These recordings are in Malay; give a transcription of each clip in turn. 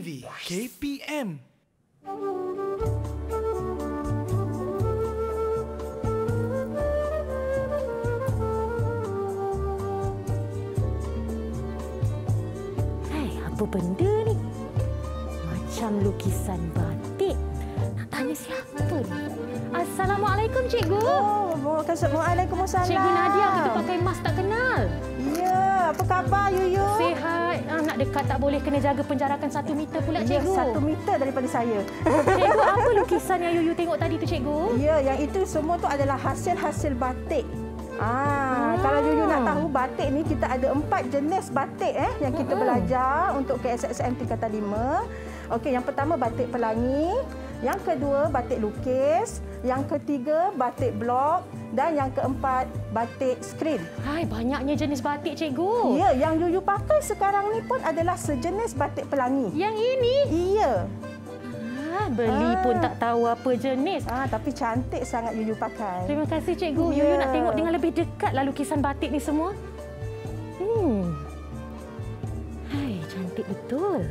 Ήδη KPM Hey, apa benda ni? Macam lukisan batik. Nak tanya siapa ni? Assalamualaikum cikgu. Oh, Waalaikumsalam. Cikgu Nadia kita pakai mask tak kenal. Ya, apa khabar Yuyu? Sihat. Anak ah, dekat tak boleh kena jaga penjarakan satu meter pula ya, cikgu. Ya, satu meter daripada saya. Cikgu, apa lukisan yang Yuyu tengok tadi tu cikgu? Ya, yang itu semua tu adalah hasil-hasil batik. Ah, hmm. kalau Yuyu nak tahu batik ni kita ada empat jenis batik eh yang kita hmm. belajar untuk KSSM tingkatan lima. Okey, yang pertama batik pelangi, yang kedua, batik lukis. Yang ketiga, batik blok. Dan yang keempat, batik skrin. Hai, banyaknya jenis batik, cikgu. Ya, yang Yuyu pakai sekarang ni pun adalah sejenis batik pelangi. Yang ini? Iya. Ha, beli ha. pun tak tahu apa jenis. Ah tapi cantik sangat Yuyu pakai. Terima kasih, cikgu. Ya. Yuyu nak tengok dengan lebih dekat lah lukisan batik ni semua. Hmm. Hai, cantik betul.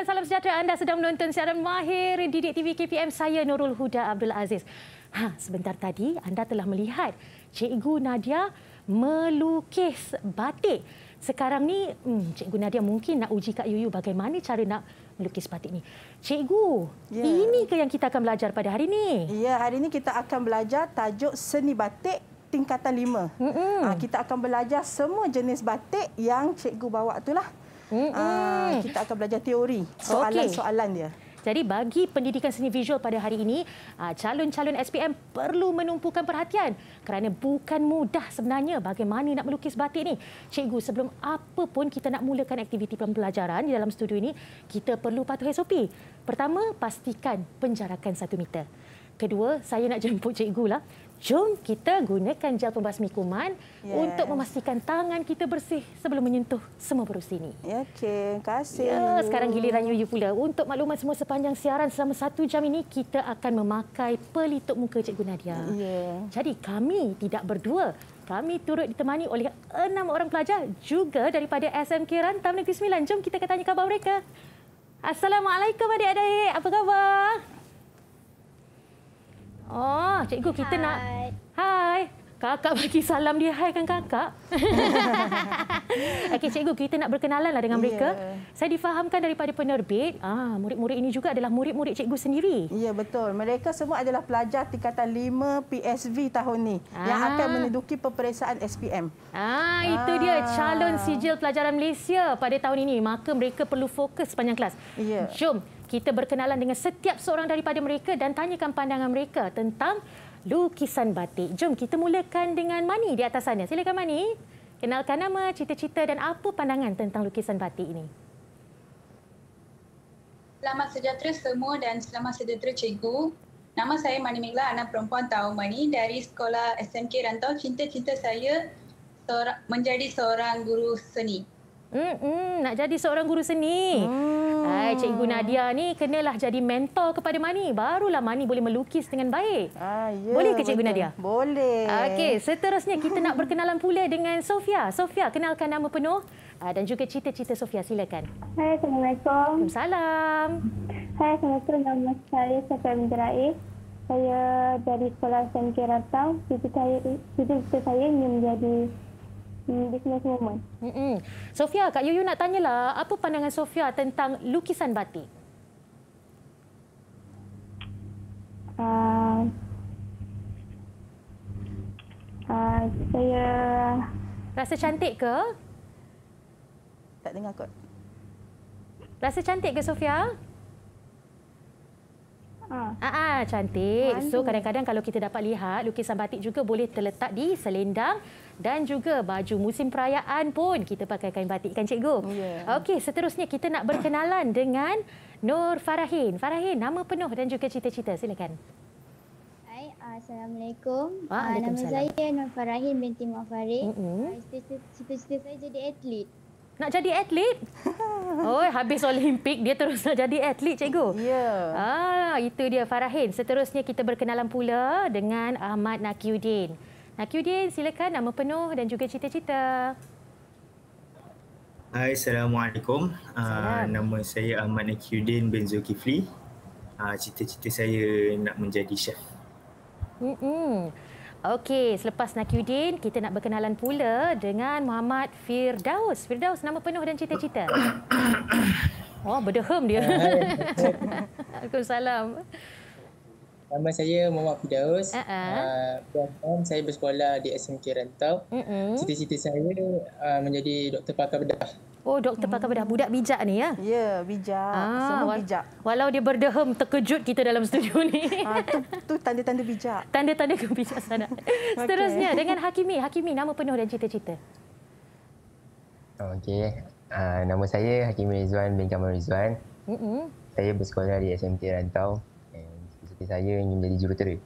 dan salam sejahtera. Anda sedang menonton siaran Mahir Didik TV KPM. Saya Nurul Huda Abdul Aziz. Ha, sebentar tadi anda telah melihat Cikgu Nadia melukis batik. Sekarang ni hmm, Cikgu Nadia mungkin nak uji Kak Yuyu bagaimana cara nak melukis batik ni. Cikgu, ya. ini ke yang kita akan belajar pada hari ini? Ya, hari ini kita akan belajar tajuk seni batik tingkatan lima. Mm-hmm. kita akan belajar semua jenis batik yang cikgu bawa itulah. Mm -mm. Uh, kita akan belajar teori soalan-soalan dia. Jadi bagi pendidikan seni visual pada hari ini, ah, calon-calon SPM perlu menumpukan perhatian kerana bukan mudah sebenarnya bagaimana nak melukis batik ini. Cikgu, sebelum apa pun kita nak mulakan aktiviti pembelajaran di dalam studio ini, kita perlu patuh SOP. Pertama, pastikan penjarakan satu meter. Kedua, saya nak jemput cikgu lah jom kita gunakan gel pembasmi kuman yeah. untuk memastikan tangan kita bersih sebelum menyentuh semua perut sini. Ya, okay. terima kasih. Ya, sekarang giliran you, you pula. Untuk maklumat semua sepanjang siaran selama satu jam ini, kita akan memakai pelitup muka Cikgu Nadia. Yeah. Jadi kami tidak berdua, kami turut ditemani oleh enam orang pelajar juga daripada SMK Rantam Negeri Sembilan. Jom kita tanya khabar mereka. Assalamualaikum adik-adik. Apa khabar? Oh, Ah, cikgu kita Hai. nak. Hai. Kakak bagi salam dia. Hai kan kakak. Okey cikgu kita nak berkenalanlah dengan mereka. Ya. Saya difahamkan daripada penerbit, ah murid-murid ini juga adalah murid-murid cikgu sendiri. Ya betul. Mereka semua adalah pelajar tingkatan 5 PSV tahun ini ah. yang akan menduduki peperiksaan SPM. Ah itu ah. dia calon sijil pelajaran Malaysia pada tahun ini. Maka mereka perlu fokus sepanjang kelas. Ya. Jom kita berkenalan dengan setiap seorang daripada mereka dan tanyakan pandangan mereka tentang lukisan batik. Jom kita mulakan dengan Mani di atas sana. Silakan Mani. Kenalkan nama, cita-cita dan apa pandangan tentang lukisan batik ini. Selamat sejahtera semua dan selamat sejahtera cikgu. Nama saya Mani Mingla, anak perempuan tahun Mani dari sekolah SMK Rantau. Cinta-cinta saya menjadi seorang guru seni. Hmm, nak jadi seorang guru seni. Hmm. Hai, hmm. Cikgu Nadia ni kenalah jadi mentor kepada Mani. Barulah Mani boleh melukis dengan baik. Ah, ya, boleh ke Cikgu betul. Nadia? Boleh. Okey, seterusnya kita nak berkenalan pula dengan Sofia. Sofia, kenalkan nama penuh ah, dan juga cita-cita Sofia. Silakan. Hai, Assalamualaikum. Waalaikumsalam. Hai, Assalamualaikum. Nama saya Sofia Menjerai. Saya dari sekolah Sengkir Rantau. Cita-cita saya ingin menjadi business woman. Mm-mm. Sofia, Kak Yuyu nak tanyalah apa pandangan Sofia tentang lukisan batik? Uh, uh, saya rasa cantik ke? Tak dengar kot. Rasa cantik ke Sofia? Ah, ah, ah cantik. Mandi. So kadang-kadang kalau kita dapat lihat lukisan batik juga boleh terletak di selendang dan juga baju musim perayaan pun kita pakai kain batik kan cikgu. Yeah. Oh, ya. Okey, seterusnya kita nak berkenalan dengan Nur Farahin. Farahin, nama penuh dan juga cita-cita. Silakan. Hai, assalamualaikum. Ah, nama saya Nur Farahin binti Mak Farid. Mm-hmm. Cita-cita saya jadi atlet nak jadi atlet. Oh, habis Olimpik dia terus nak jadi atlet, cikgu. Ya. Ah, itu dia Farahin. Seterusnya kita berkenalan pula dengan Ahmad Nakiuddin. Nakiuddin, silakan nama penuh dan juga cita-cita. Hai, assalamualaikum. Assalamualaikum. Ah, uh, nama saya Ahmad Nakiuddin bin Zulkifli. Uh, cita-cita saya nak menjadi chef. Hmm. -mm. Okey, selepas Nakiuddin, kita nak berkenalan pula dengan Muhammad Firdaus. Firdaus, nama penuh dan cita-cita. oh, berdehem dia. Eh, eh. Waalaikumsalam. Nama saya Muhammad Firdaus. Uh-uh. Uh, saya bersekolah di SMK Rantau. Uh-uh. Cita-cita saya uh, menjadi doktor pakar bedah. Oh, doktor pakar bedah. Budak bijak ni ya? Ya, bijak. Ah, Semua bijak. Walau dia berdehem, terkejut kita dalam studio ni. Itu ah, tu tanda-tanda bijak. Tanda-tanda kebijaksanaan. okay. Seterusnya, dengan Hakimi. Hakimi, nama penuh dan cita-cita. Okey. Uh, nama saya Hakimi Rizwan bin Kamal Rizwan. Mm-hmm. Saya bersekolah di SMT Rantau. Dan cita-cita saya ingin jadi jurutera.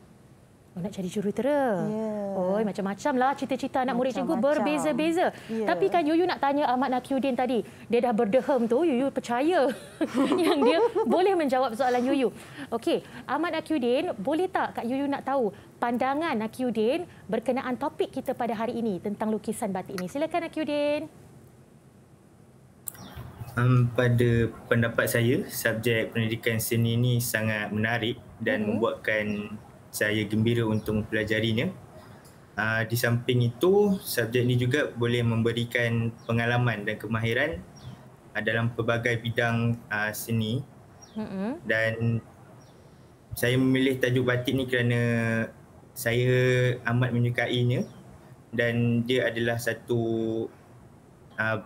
Oh, nak jadi jurutera. Yeah. Oh, macam-macam lah cita-cita anak murid cikgu berbeza-beza. Yeah. Tapi kan Yuyu nak tanya Ahmad Nakiuddin tadi. Dia dah berdehem tu, Yuyu percaya yang dia boleh menjawab soalan Yuyu. Okey, Ahmad Nakiuddin, boleh tak Kak Yuyu nak tahu pandangan Nakiuddin berkenaan topik kita pada hari ini tentang lukisan batik ini? Silakan Nakiuddin. Um, pada pendapat saya, subjek pendidikan seni ini sangat menarik dan mm-hmm. membuatkan saya gembira untuk mempelajarinya. Uh, di samping itu, subjek ini juga boleh memberikan pengalaman dan kemahiran uh, dalam pelbagai bidang uh, seni. Mm-hmm. Dan saya memilih tajuk batik ni kerana saya amat menyukainya dan dia adalah satu uh,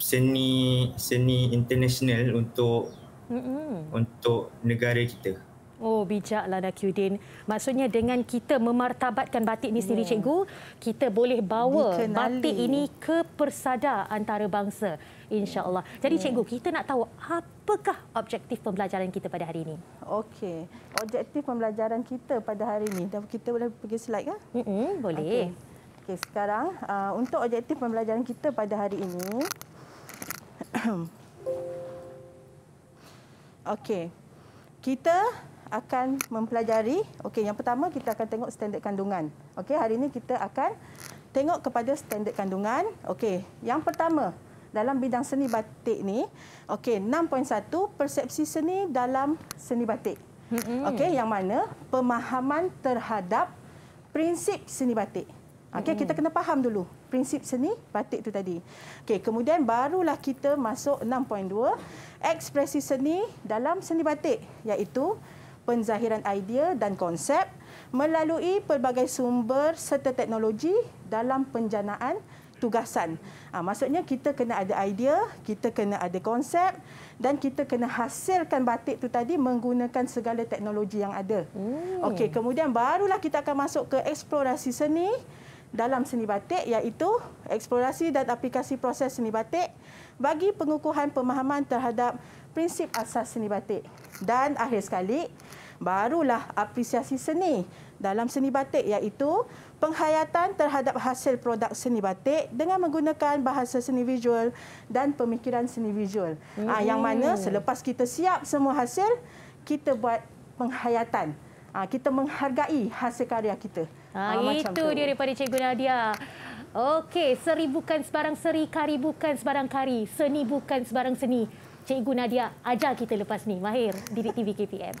seni seni international untuk mm-hmm. untuk negara kita. Oh bijaklah Nakyudin. Maksudnya dengan kita memartabatkan batik ini sendiri yeah. cikgu, kita boleh bawa Dikenali. batik ini ke persada antarabangsa insya-Allah. Jadi yeah. cikgu, kita nak tahu apakah objektif pembelajaran kita pada hari ini? Okey. Objektif pembelajaran kita pada hari ini. Dan kita boleh pergi slide kan? Mm-mm, boleh. Okey, okay, sekarang uh, untuk objektif pembelajaran kita pada hari ini Okey. Kita akan mempelajari. Okey, yang pertama kita akan tengok standard kandungan. Okey, hari ini kita akan tengok kepada standard kandungan. Okey, yang pertama dalam bidang seni batik ni, okey, 6.1 persepsi seni dalam seni batik. Okey, yang mana pemahaman terhadap prinsip seni batik. Okey, kita kena faham dulu prinsip seni batik tu tadi. Okey, kemudian barulah kita masuk 6.2 ekspresi seni dalam seni batik iaitu penzahiran idea dan konsep melalui pelbagai sumber serta teknologi dalam penjanaan tugasan. Ha, maksudnya kita kena ada idea, kita kena ada konsep dan kita kena hasilkan batik tu tadi menggunakan segala teknologi yang ada. Hmm. Okey, kemudian barulah kita akan masuk ke eksplorasi seni dalam seni batik iaitu eksplorasi dan aplikasi proses seni batik bagi pengukuhan pemahaman terhadap prinsip asas seni batik. Dan akhir sekali, barulah apresiasi seni dalam seni batik iaitu penghayatan terhadap hasil produk seni batik dengan menggunakan bahasa seni visual dan pemikiran seni visual. Ah, hmm. Ha, yang mana selepas kita siap semua hasil, kita buat penghayatan. Ha, kita menghargai hasil karya kita. Ha, ha, itu dia daripada Cikgu Nadia. Okey, seribu bukan sebarang seri, kari bukan sebarang kari, seni bukan sebarang seni. Cikgu Nadia ajar kita lepas ni. Mahir, Didik TV KPM.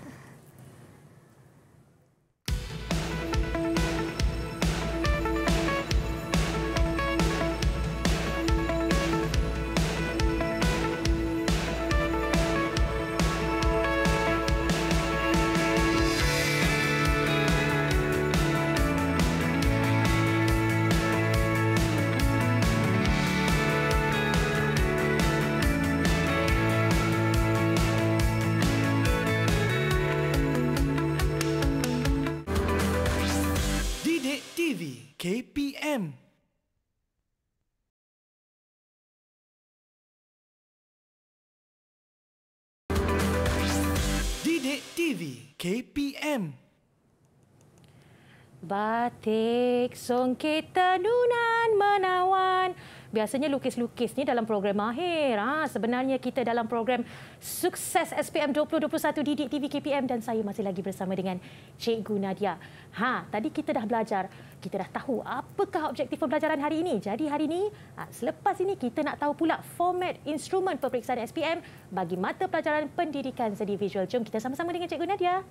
KPM. Batik songketa nunan menawan biasanya lukis-lukis ni dalam program mahir. Ha, sebenarnya kita dalam program Sukses SPM 2021 Didik TV KPM dan saya masih lagi bersama dengan Cikgu Nadia. Ha, tadi kita dah belajar, kita dah tahu apakah objektif pembelajaran hari ini. Jadi hari ini, ha, selepas ini kita nak tahu pula format instrumen peperiksaan SPM bagi mata pelajaran pendidikan seni visual. Jom kita sama-sama dengan Cikgu Nadia.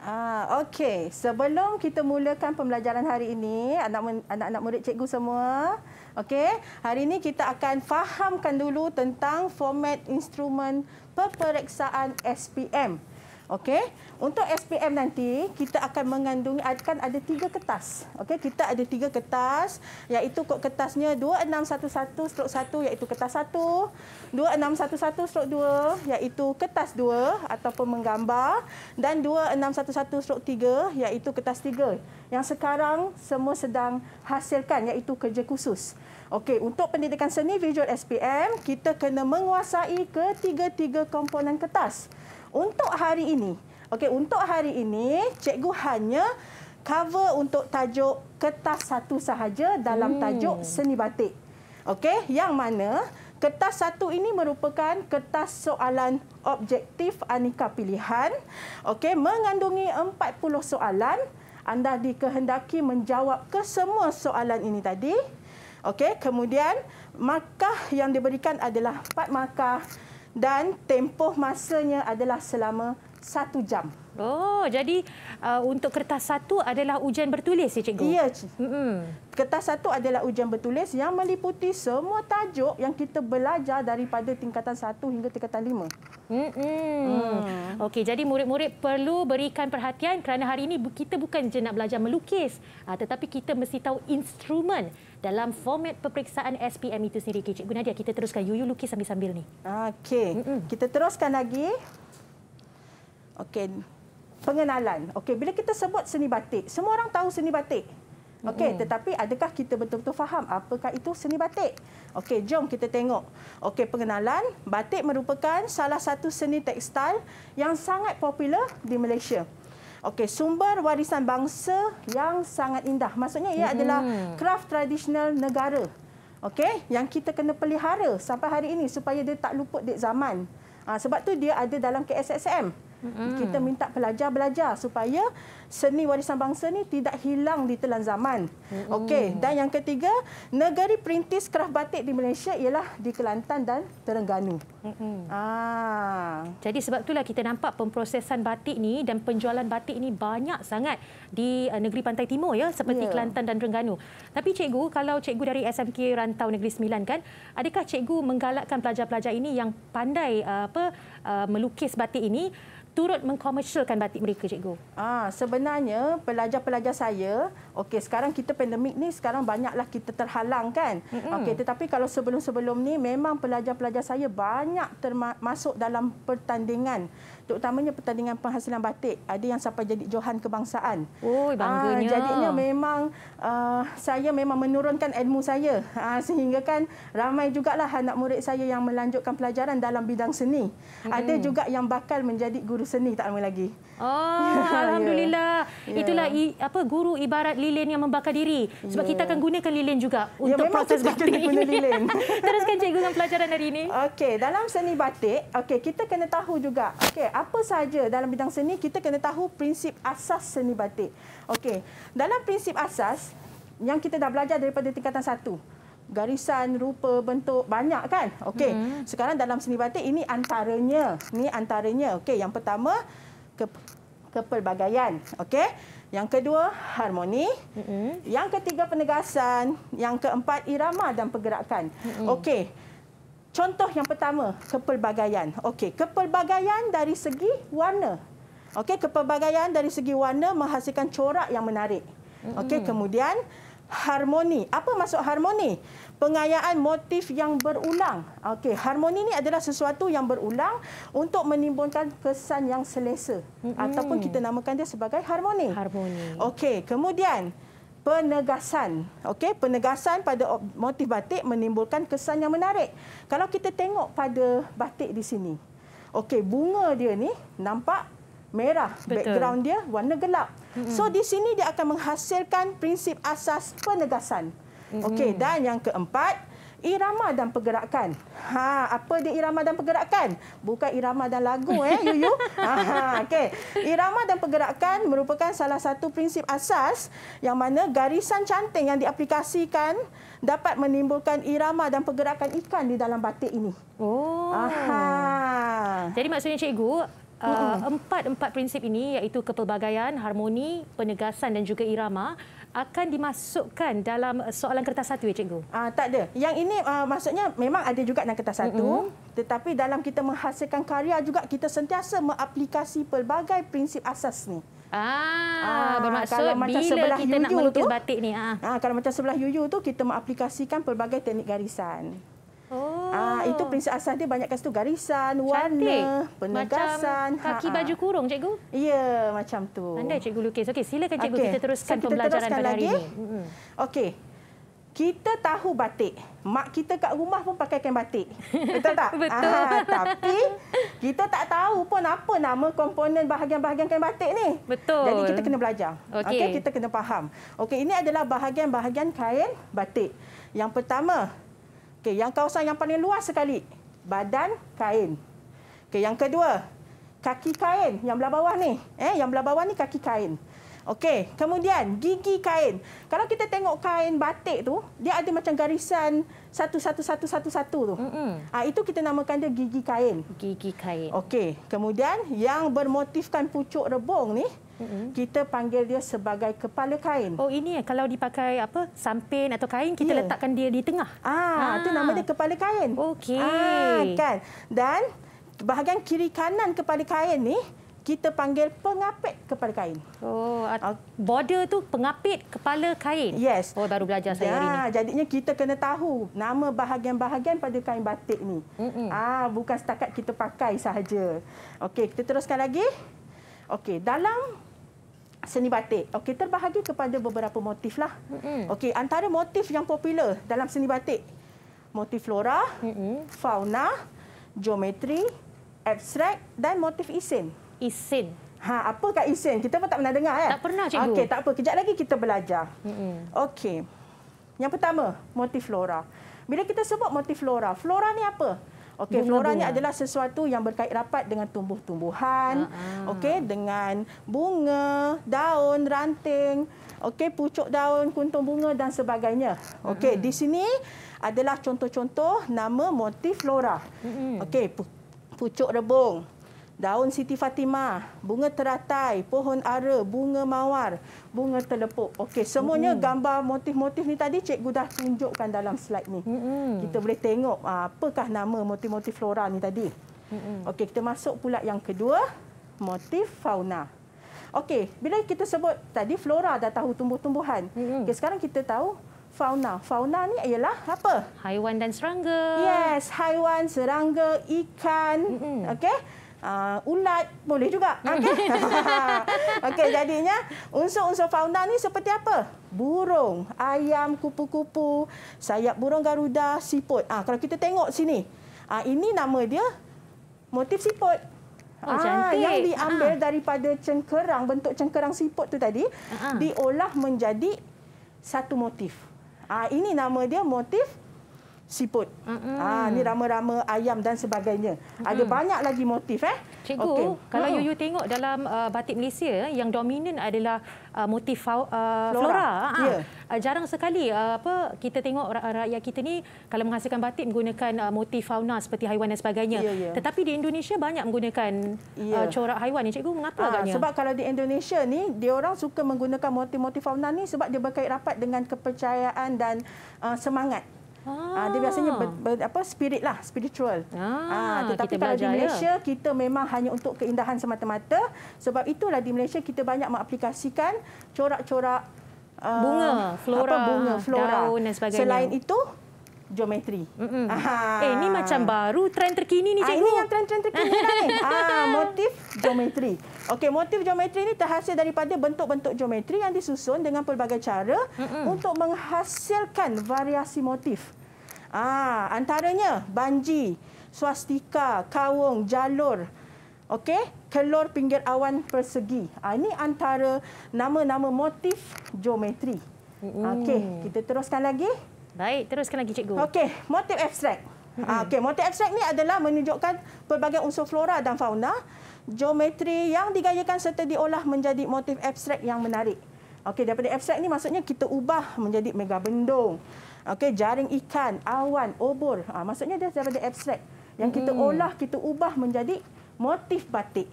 Ah, okey. Sebelum kita mulakan pembelajaran hari ini, anak-anak murid cikgu semua, Okey, hari ini kita akan fahamkan dulu tentang format instrumen peperiksaan SPM. Okey, untuk SPM nanti kita akan mengandungi akan ada tiga kertas. Okey, kita ada tiga kertas iaitu kod kertasnya 2611 strok 1 iaitu kertas 1, 2611 strok 2 iaitu kertas 2 ataupun menggambar dan 2611 strok 3 iaitu kertas 3 yang sekarang semua sedang hasilkan iaitu kerja khusus. Okey, untuk pendidikan seni visual SPM, kita kena menguasai ketiga-tiga komponen kertas. Untuk hari ini, okey, untuk hari ini, cikgu hanya cover untuk tajuk kertas satu sahaja dalam hmm. tajuk seni batik. Okey, yang mana kertas satu ini merupakan kertas soalan objektif aneka pilihan. Okey, mengandungi 40 soalan. Anda dikehendaki menjawab kesemua soalan ini tadi. Okey, kemudian markah yang diberikan adalah 4 markah dan tempoh masanya adalah selama 1 jam. Oh, jadi uh, untuk kertas satu adalah ujian bertulis ya cikgu? Ya. Mm-hmm. Kertas satu adalah ujian bertulis yang meliputi semua tajuk yang kita belajar daripada tingkatan satu hingga tingkatan lima. Mm-hmm. Mm. Okey, jadi murid-murid perlu berikan perhatian kerana hari ini kita bukan je nak belajar melukis, ah, tetapi kita mesti tahu instrumen dalam format peperiksaan SPM itu sendiri. Okay, Cikgu Nadia, kita teruskan. Yuyu lukis sambil-sambil ni. Okey, kita teruskan lagi. Okey, pengenalan. Okey, bila kita sebut seni batik, semua orang tahu seni batik. Okey, mm -hmm. tetapi adakah kita betul-betul faham apakah itu seni batik? Okey, jom kita tengok. Okey, pengenalan, batik merupakan salah satu seni tekstil yang sangat popular di Malaysia. Okey, sumber warisan bangsa yang sangat indah. Maksudnya ia adalah kraft mm-hmm. tradisional negara. Okey, yang kita kena pelihara sampai hari ini supaya dia tak luput dek zaman. Ha, sebab tu dia ada dalam KSSM. Mm-hmm. Kita minta pelajar belajar supaya seni warisan bangsa ni tidak hilang di telan zaman. Mm-hmm. Okey, dan yang ketiga, negeri perintis kerah batik di Malaysia ialah di Kelantan dan Terengganu. Mm-hmm. Ah. Jadi sebab itulah kita nampak pemprosesan batik ni dan penjualan batik ni banyak sangat di eh, negeri pantai timur ya seperti yeah. Kelantan dan Terengganu. Tapi cikgu, kalau cikgu dari SMK Rantau Negeri Sembilan kan, adakah cikgu menggalakkan pelajar-pelajar ini yang pandai eh, apa eh, melukis batik ini turut mengkomersialkan batik mereka cikgu. Ah sebenarnya pelajar-pelajar saya okey sekarang kita pandemik ni sekarang banyaklah kita terhalang kan. Mm-hmm. Okey tetapi kalau sebelum-sebelum ni memang pelajar-pelajar saya banyak termasuk dalam pertandingan terutamanya pertandingan penghasilan batik ada yang sampai jadi johan kebangsaan oh bangganya uh, jadinya memang uh, saya memang menurunkan ilmu saya uh, sehingga kan ramai jugalah anak murid saya yang melanjutkan pelajaran dalam bidang seni hmm. ada juga yang bakal menjadi guru seni tak lama lagi oh alhamdulillah yeah. itulah i, apa guru ibarat lilin yang membakar diri sebab yeah. kita akan gunakan lilin juga ya, untuk yeah, proses batik guna lilin teruskan cikgu dengan pelajaran hari ini okey dalam seni batik okey kita kena tahu juga okey apa sahaja dalam bidang seni kita kena tahu prinsip asas seni batik. Okey, dalam prinsip asas yang kita dah belajar daripada tingkatan satu garisan, rupa, bentuk banyak kan? Okey. Hmm. Sekarang dalam seni batik ini antaranya, ni antaranya. Okey, yang pertama ke, kepelbagaian. Okey. Yang kedua harmoni. Hmm. Yang ketiga penegasan, yang keempat irama dan pergerakan. Hmm. Okey. Contoh yang pertama, kepelbagaian. Okey, kepelbagaian dari segi warna. Okey, kepelbagaian dari segi warna menghasilkan corak yang menarik. Okey, mm-hmm. kemudian harmoni. Apa maksud harmoni? Pengayaan motif yang berulang. Okey, harmoni ini adalah sesuatu yang berulang untuk menimbulkan kesan yang selesa mm-hmm. ataupun kita namakan dia sebagai harmoni. Harmoni. Okey, kemudian penegasan. Okey, penegasan pada motif batik menimbulkan kesan yang menarik. Kalau kita tengok pada batik di sini. Okey, bunga dia ni nampak merah, Betul. background dia warna gelap. Mm-hmm. So di sini dia akan menghasilkan prinsip asas penegasan. Mm-hmm. Okey, dan yang keempat, irama dan pergerakan. Ha, apa dia irama dan pergerakan? Bukan irama dan lagu eh, you you. Ha, okay. Irama dan pergerakan merupakan salah satu prinsip asas yang mana garisan canting yang diaplikasikan dapat menimbulkan irama dan pergerakan ikan di dalam batik ini. Oh. Ha. Jadi maksudnya cikgu, uh, empat-empat uh, prinsip ini iaitu kepelbagaian, harmoni, penegasan dan juga irama akan dimasukkan dalam eh, soalan kertas satu ya cikgu? Ah tak ada. Yang ini uh, maksudnya memang ada juga dalam kertas satu mm-hmm. tetapi dalam kita menghasilkan karya juga kita sentiasa mengaplikasi pelbagai prinsip asas ni. Ah, ah bermaksud kalau macam bila sebelah kita nak melukis tu, batik ni ah. ah kalau macam sebelah yuyu tu kita mengaplikasikan pelbagai teknik garisan. Ah, ah itu prinsip asas dia banyak kat garisan, warna, penegasan. Macam kaki baju kurung, cikgu. Ya, macam tu. Pandai cikgu lukis. Okey, silakan cikgu okay. kita teruskan so, kita pembelajaran teruskan pada lagi. hari ini. Okey. Kita tahu batik. Mak kita kat rumah pun pakai kain batik. Betul tak? Betul. Ah, tapi kita tak tahu pun apa nama komponen bahagian-bahagian kain batik ni. Betul. Jadi kita kena belajar. Okey, okay, kita kena faham. Okey, ini adalah bahagian-bahagian kain batik. Yang pertama, Okey, yang kawasan yang paling luas sekali, badan kain. Okey, yang kedua, kaki kain yang belah bawah ni. Eh, yang belah bawah ni kaki kain. Okey, kemudian gigi kain. Kalau kita tengok kain batik tu, dia ada macam garisan satu satu satu satu satu tu. Mm-hmm. Ah ha, itu kita namakan dia gigi kain. Gigi kain. Okey, kemudian yang bermotifkan pucuk rebung ni, kita panggil dia sebagai kepala kain. Oh ini eh kalau dipakai apa sampin atau kain kita yeah. letakkan dia di tengah. Ah itu ah. nama dia kepala kain. Okey. Ah, kan. Dan bahagian kiri kanan kepala kain ni kita panggil pengapit kepala kain. Oh, border tu pengapit kepala kain. Yes. Oh, baru belajar saya ya, hari ini. jadinya kita kena tahu nama bahagian-bahagian pada kain batik ni. Mm-mm. Ah, bukan setakat kita pakai sahaja. Okey, kita teruskan lagi. Okey, dalam seni batik. Okey, terbahagi kepada beberapa motif lah. Okey, antara motif yang popular dalam seni batik, motif flora, fauna, geometri, abstrak dan motif isin. Isin. Ha, apa kat isin? Kita pun tak pernah dengar kan? Tak pernah cikgu. Okey, tak apa. Kejap lagi kita belajar. Okey. Yang pertama, motif flora. Bila kita sebut motif flora, flora ni apa? Okey, flora ni adalah sesuatu yang berkait rapat dengan tumbuh-tumbuhan, uh ah, -huh. Ah. okey, dengan bunga, daun, ranting, okey, pucuk daun, kuntum bunga dan sebagainya. Okey, uh ah, -huh. di sini adalah contoh-contoh nama motif flora. Uh -huh. Okey, pucuk rebung daun Siti Fatimah, bunga teratai, pohon ara, bunga mawar, bunga telepuk. Okey, semuanya mm. gambar motif-motif ni tadi cikgu dah tunjukkan dalam slide ni. hmm Kita boleh tengok uh, apakah nama motif-motif flora ni tadi. hmm Okey, kita masuk pula yang kedua, motif fauna. Okey, bila kita sebut tadi flora dah tahu tumbuh-tumbuhan. hmm Okey, sekarang kita tahu fauna. Fauna ni ialah apa? Haiwan dan serangga. Yes, haiwan, serangga, ikan. Mm-hmm. Okey uh, ah, ulat boleh juga. Okey. Okey jadinya unsur-unsur fauna ni seperti apa? Burung, ayam, kupu-kupu, sayap burung garuda, siput. Ah uh, kalau kita tengok sini. Ah uh, ini nama dia motif siput. Oh, ah, yang diambil ha. daripada cengkerang bentuk cengkerang siput tu tadi ha. diolah menjadi satu motif. Ah ini nama dia motif siput. Mm-hmm. Ah ni rama-rama ayam dan sebagainya. Mm-hmm. Ada banyak lagi motif eh. Cikgu, okay. kalau Yuyu huh tengok dalam uh, batik Malaysia eh, yang dominan adalah uh, motif uh, flora. flora. Yeah. Ah. Ya. Uh, jarang sekali uh, apa kita tengok rakyat kita ni kalau menghasilkan batik menggunakan uh, motif fauna seperti haiwan dan sebagainya. Yeah, yeah. Tetapi di Indonesia banyak menggunakan yeah. uh, corak haiwan ni cikgu mengapa ah, agaknya? sebab kalau di Indonesia ni dia orang suka menggunakan motif-motif fauna ni sebab dia berkait rapat dengan kepercayaan dan uh, semangat. Ah. Dia biasanya ber, ber, apa spirit lah, spiritual. Ah, ah, tetapi kalau di ya. Malaysia, ya? kita memang hanya untuk keindahan semata-mata. Sebab itulah di Malaysia kita banyak mengaplikasikan corak-corak ah, bunga, uh, flora, apa, bunga, flora. daun dan sebagainya. Selain itu, geometri. Mm-hmm. Eh, ini macam baru trend terkini ni cikgu. Ah, ini yang trend-trend terkini lah ni. Ah, motif geometri. Okey, motif geometri ini terhasil daripada bentuk-bentuk geometri yang disusun dengan pelbagai cara Mm-mm. untuk menghasilkan variasi motif. Ah, antaranya banji, swastika, kawung, jalur. Okey, kelor pinggir awan persegi. Ah, ini antara nama-nama motif geometri. Okey, kita teruskan lagi. Baik, teruskan lagi cikgu. Okey, motif abstrak. Ah, mm Okey, motif abstrak ni adalah menunjukkan pelbagai unsur flora dan fauna geometri yang digayakan serta diolah menjadi motif abstrak yang menarik. Okey, daripada abstrak ni maksudnya kita ubah menjadi mega bendung. Okey, jaring ikan, awan, obor. Ah, maksudnya dia daripada abstrak yang kita hmm. olah, kita ubah menjadi motif batik.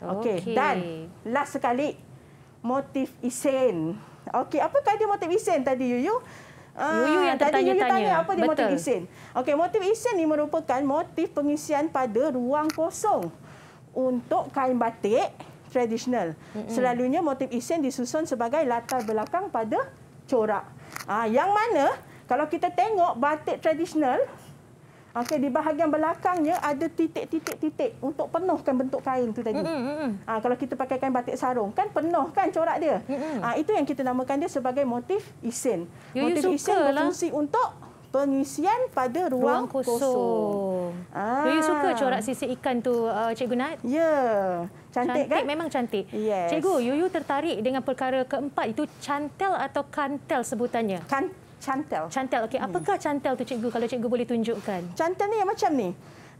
Okey, okay. dan last sekali motif isen. Okey, apa dia motif isen tadi Yuyu? Yuyu ah, yang tadi tanya Yuyu tanya apa dia motif isen? Okey, motif isen ni merupakan motif pengisian pada ruang kosong untuk kain batik tradisional. Mm-hmm. Selalunya motif isen disusun sebagai latar belakang pada corak. Ah ha, yang mana kalau kita tengok batik tradisional okay, di bahagian belakangnya ada titik-titik-titik untuk penuhkan bentuk kain tu tadi. Mm-hmm. Ah ha, kalau kita pakai kain batik sarung kan penuh kan corak dia. Mm-hmm. Ah ha, itu yang kita namakan dia sebagai motif isen. motif isen berfungsi untuk pengisian pada ruang, ruang kosong. kosong. Ah. Do you suka corak ah. sisi ikan tu, uh, Cikgu Nat? Ya. Yeah. Cantik, cantik kan? Memang cantik. Yes. Cikgu, Yuyu tertarik dengan perkara keempat itu cantel atau kantel sebutannya? Can cantel. Cantel. Okey, apakah hmm. cantel tu Cikgu kalau Cikgu boleh tunjukkan? Cantel ni yang macam ni.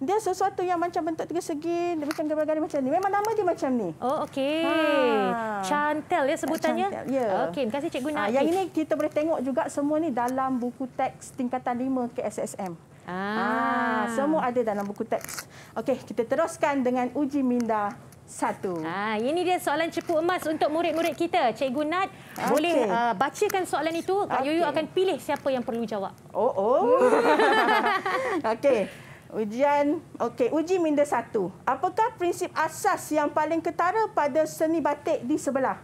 Dia sesuatu yang macam bentuk tiga segi, dia macam gambar-gambar macam ni. Memang nama dia macam ni. Oh, okey. Ha. Cantel ya sebutannya. Cantel, ya. Okey, terima kasih Cikgu Nadi. Ha, yang ini kita boleh tengok juga semua ni dalam buku teks tingkatan 5 KSSM. Ah. ah, semua ada dalam buku teks. Okey, kita teruskan dengan uji minda satu. Ah, ini dia soalan cepu emas untuk murid-murid kita. Cikgu Nat okay. Ah, boleh uh, bacakan soalan itu. Kak okay. Yuyu akan pilih siapa yang perlu jawab. Oh, oh. Okey. Ujian, okey, uji minda satu. Apakah prinsip asas yang paling ketara pada seni batik di sebelah?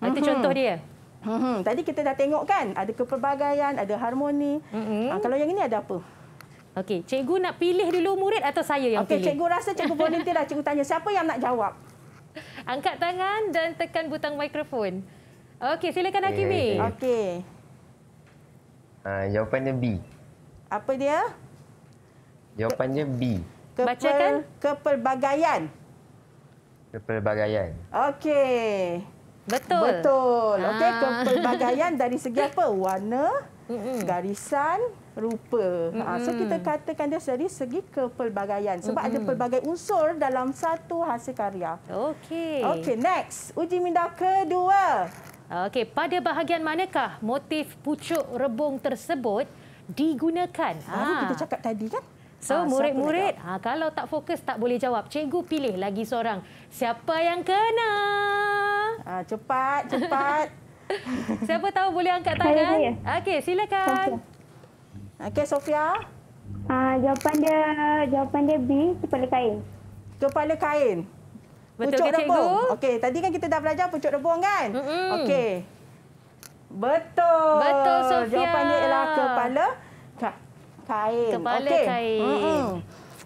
Itu mhm. contoh dia. Hmm, tadi kita dah tengok kan, ada keperbagaian, ada harmoni. Hmm. Ah, kalau yang ini ada apa? Okey, cikgu nak pilih dulu murid atau saya yang okay, pilih? Okey, cikgu rasa cikgu volunteer lah. Cikgu tanya, siapa yang nak jawab? Angkat tangan dan tekan butang mikrofon. Okey, silakan Hakimi. Okay. Uh, ah, jawapannya B. Apa dia? Jawapannya B. Keper, Bacakan. Keperbagaian. Keperbagaian. Okey. Betul. Betul. Okey, ah. kepelbagaian dari segi apa? Warna, garisan, rupa. Ha, so kita katakan dia dari segi kepelbagaian sebab ada pelbagai unsur dalam satu hasil karya. Okey. Okey, next. Uji minda kedua. Okey, pada bahagian manakah motif pucuk rebung tersebut digunakan? Baru ah, ha. kita ah. cakap tadi kan? So murid-murid, ha, ha, kalau tak fokus tak boleh jawab. Cikgu pilih lagi seorang. Siapa yang kena? Uh, cepat, cepat. Siapa tahu boleh angkat tangan? Okey, silakan. Okey, Sofia. Uh, jawapan dia jawapan dia B, kepala kain. Kepala kain. Betul pucuk ke, rebung. Okey, tadi kan kita dah belajar pucuk rebung kan? Mm -hmm. Okey. Betul. Betul, Sofia. Jawapan dia ialah kepala kain. Kepala okay. kain. Mm -hmm.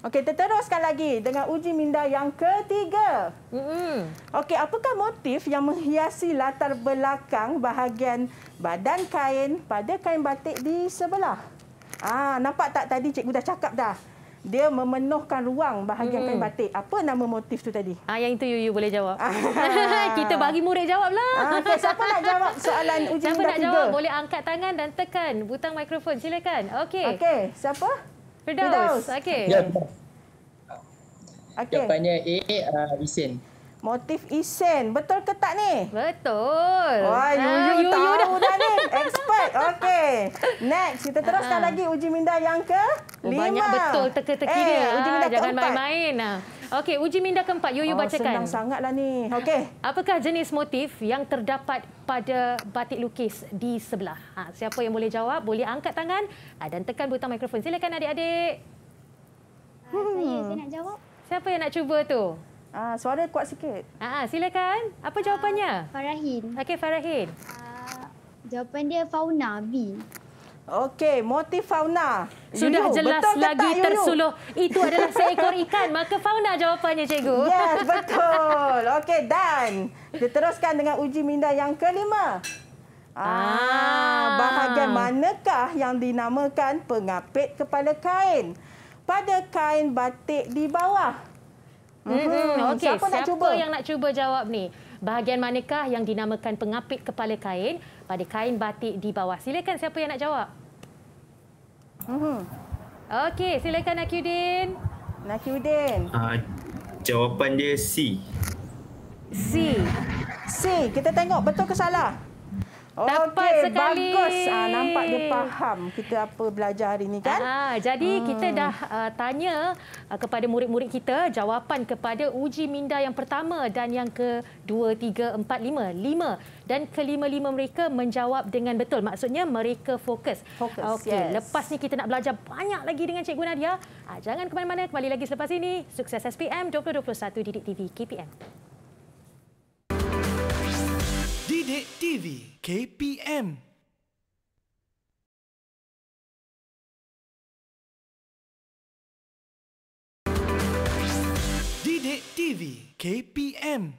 Okey, teruskan lagi dengan uji minda yang ketiga. Okey, apakah motif yang menghiasi latar belakang bahagian badan kain pada kain batik di sebelah? Ah, nampak tak tadi cikgu dah cakap dah. Dia memenuhkan ruang bahagian hmm. kain batik. Apa nama motif tu tadi? Ah, yang itu Yuyu boleh jawab. Ah. Kita bagi murid jawablah. Lah. Okay, siapa nak jawab soalan ujian Siapa nak tiga? jawab boleh angkat tangan dan tekan butang mikrofon. Silakan. Okey. Okey, Siapa? Firdaus. Okey. Ya. ya. Okay. Jawapannya A, uh, Isin. Motif isen, Betul ke tak ni? Betul. Wah, Yuyu, ah, Yuyu tahu Yuyu dah. dah ni. Expert. Okey. Next, kita teruskan ah. lagi uji minda yang ke lima. Oh, banyak betul teka-teki eh, dia. Uji minda ah, jangan main-main. Ah. Okey, uji minda keempat. Yuyu oh, bacakan. Senang sangatlah ni. Okey. Apakah jenis motif yang terdapat pada batik lukis di sebelah? Ha, siapa yang boleh jawab, boleh angkat tangan ah, dan tekan butang mikrofon. Silakan adik-adik. Uh, saya, saya nak jawab. Siapa yang nak cuba tu? Ah, uh, suara kuat sikit. Ah, uh, silakan. Apa jawapannya? Uh, Farahin. Okey, Farahin. Uh, jawapan dia fauna B. Okey, motif fauna. Sudah you jelas betul lagi tak, tersuluh. You Itu adalah seekor ikan. Maka fauna jawapannya, cikgu. Yes, betul. Okey, dan diteruskan dengan uji minda yang kelima. Ah, ah, bahagian manakah yang dinamakan pengapit kepala kain? Pada kain batik di bawah. Mm -hmm. okay. Siapa, Siapa cuba? yang nak cuba jawab ni? Bahagian manakah yang dinamakan pengapit kepala kain? pada kain batik di bawah. Silakan siapa yang nak jawab. Mm-hmm. Okey, silakan Nakiudin. Nakiudin. Uh, jawapan dia C. C. C. Kita tengok betul ke salah. Dapat okay, sekali. Bagus. Ha, nampak dia faham kita apa belajar hari ini. Kan? Ha, jadi hmm. kita dah uh, tanya uh, kepada murid-murid kita jawapan kepada uji minda yang pertama dan yang ke-2, 3, 4, lima 5 dan kelima-lima mereka menjawab dengan betul. Maksudnya mereka fokus. fokus okay. yes. Lepas ni kita nak belajar banyak lagi dengan Cikgu Nadia. Ha, jangan ke mana-mana. Kembali lagi selepas ini. Sukses SPM 2021 Didik TV KPM. Sidik TV KPM Sidik TV KPM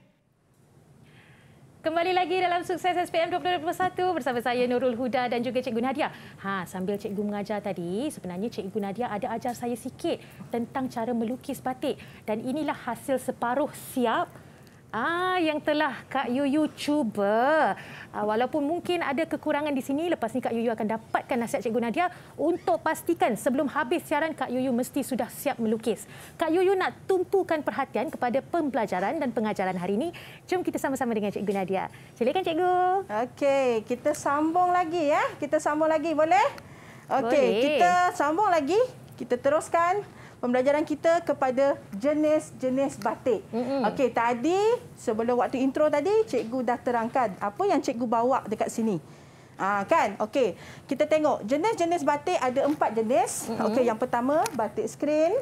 Kembali lagi dalam sukses SPM 2021 bersama saya Nurul Huda dan juga Cikgu Nadia. Ha, sambil Cikgu mengajar tadi, sebenarnya Cikgu Nadia ada ajar saya sikit tentang cara melukis batik. Dan inilah hasil separuh siap Ah, yang telah Kak Yuyu cuba. Ah, walaupun mungkin ada kekurangan di sini, lepas ni Kak Yuyu akan dapatkan nasihat Cikgu Nadia untuk pastikan sebelum habis siaran Kak Yuyu mesti sudah siap melukis. Kak Yuyu nak tumpukan perhatian kepada pembelajaran dan pengajaran hari ini. Jom kita sama-sama dengan Cikgu Nadia. Silakan Cikgu. Okey, kita sambung lagi ya. Kita sambung lagi, boleh? Okey, kita sambung lagi. Kita teruskan pembelajaran kita kepada jenis-jenis batik. Mm-hmm. Okey, tadi sebelum waktu intro tadi, cikgu dah terangkan apa yang cikgu bawa dekat sini. Ah, kan? Okey. Kita tengok jenis-jenis batik ada empat jenis. Mm-hmm. Okey, yang pertama batik skrin,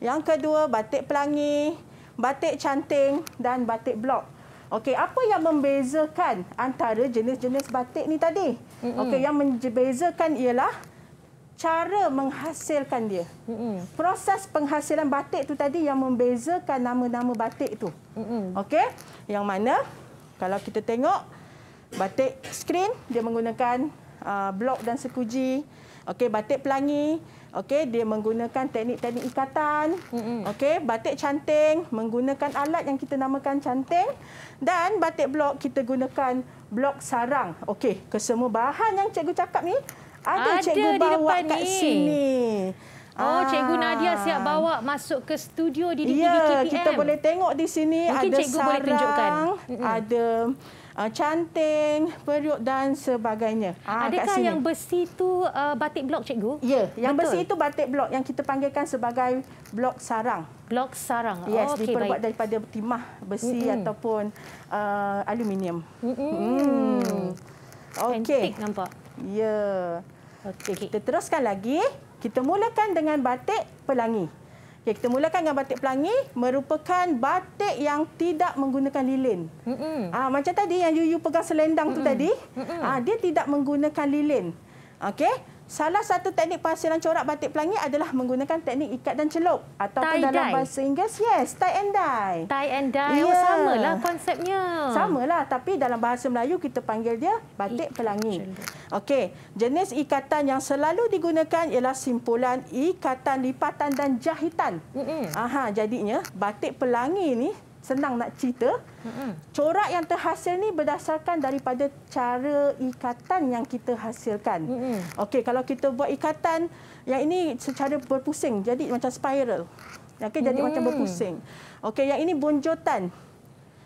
yang kedua batik pelangi, batik canting dan batik blok. Okey, apa yang membezakan antara jenis-jenis batik ni tadi? Mm-hmm. Okey, yang membezakan ialah cara menghasilkan dia. Proses penghasilan batik tu tadi yang membezakan nama-nama batik tu. Okey? Yang mana? Kalau kita tengok batik skrin dia menggunakan uh, blok dan sekuji. Okey, batik pelangi, okey, dia menggunakan teknik-teknik ikatan. Okey, batik canting menggunakan alat yang kita namakan canting dan batik blok kita gunakan blok sarang. Okey, kesemua bahan yang cikgu cakap ni ada, ada cikgu di bawa depan kat ni. sini. Oh, Cikgu ah. Nadia siap bawa masuk ke studio di DPD KPM. Ya, kita boleh tengok di sini Mungkin ada cikgu sarang, boleh tunjukkan. ada uh, canting, periuk dan sebagainya. Ah, Adakah kat sini. yang besi itu uh, batik blok, Cikgu? Ya, yang Betul. besi itu batik blok yang kita panggilkan sebagai blok sarang. Blok sarang. Yes, oh, okay, diperbuat baik. daripada timah besi mm -mm. ataupun uh, aluminium. Mm -mm. Mm. Okay. Cantik nampak. Ya. Yeah. Okey, okay. kita teruskan lagi. Kita mulakan dengan batik pelangi. Okay, kita mulakan dengan batik pelangi merupakan batik yang tidak menggunakan lilin. Mm -mm. Ah, macam tadi yang you, you pegang selendang mm -mm. tu tadi, mm -mm. ah dia tidak menggunakan lilin. Okey. Salah satu teknik penghasilan corak batik pelangi adalah menggunakan teknik ikat dan celup. atau tie dalam bahasa Inggeris, yes, tie and dye. Tie and dye, yeah. oh, ya. samalah konsepnya. lah, tapi dalam bahasa Melayu kita panggil dia batik pelangi. Okey, jenis ikatan yang selalu digunakan ialah simpulan ikatan lipatan dan jahitan. Mm -hmm. Aha, jadinya, batik pelangi ni senang nak cerita. Corak yang terhasil ni berdasarkan daripada cara ikatan yang kita hasilkan. Okey, kalau kita buat ikatan yang ini secara berpusing, jadi macam spiral. Okay, jadi hmm. macam mm. berpusing. Okey, yang ini bonjotan.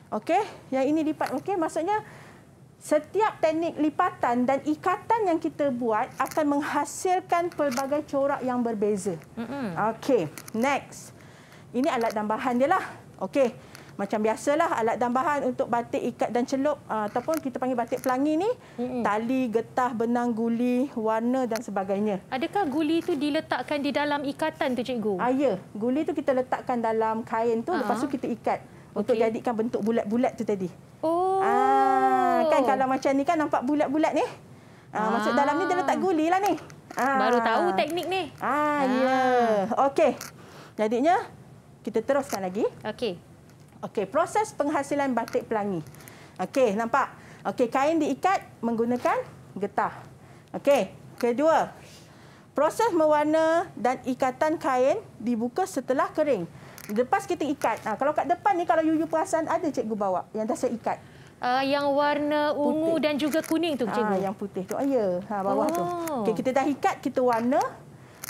Okey, yang ini lipat. Okey, maksudnya setiap teknik lipatan dan ikatan yang kita buat akan menghasilkan pelbagai corak yang berbeza. Okey, next. Ini alat tambahan dia lah. Okey. Macam biasalah alat tambahan untuk batik ikat dan celup uh, ataupun kita panggil batik pelangi ni, mm -mm. tali, getah, benang guli, warna dan sebagainya. Adakah guli tu diletakkan di dalam ikatan tu cikgu? Ah ya, guli tu kita letakkan dalam kain tu uh -huh. lepas tu ah. kita ikat okay. untuk jadikan bentuk bulat-bulat tu tadi. Oh. Ah kan kalau macam ni kan nampak bulat-bulat ni? Ah, ah maksud dalam ni dia letak guli lah ni. Ah. Baru tahu teknik ni. Ah, ya. ah. ya. Okey. Jadinya kita teruskan lagi. Okey. Okey, proses penghasilan batik pelangi. Okey, nampak? Okey, kain diikat menggunakan getah. Okey, kedua. Proses mewarna dan ikatan kain dibuka setelah kering. Lepas kita ikat. Nah, ha, kalau kat depan ni kalau you-you perasan ada cikgu bawa yang dah saya ikat. Uh, yang warna ungu putih. dan juga kuning tu ah, cikgu. Ha, yang putih tu. Oh, ya, ha, bawah oh. tu. Okey, kita dah ikat, kita warna.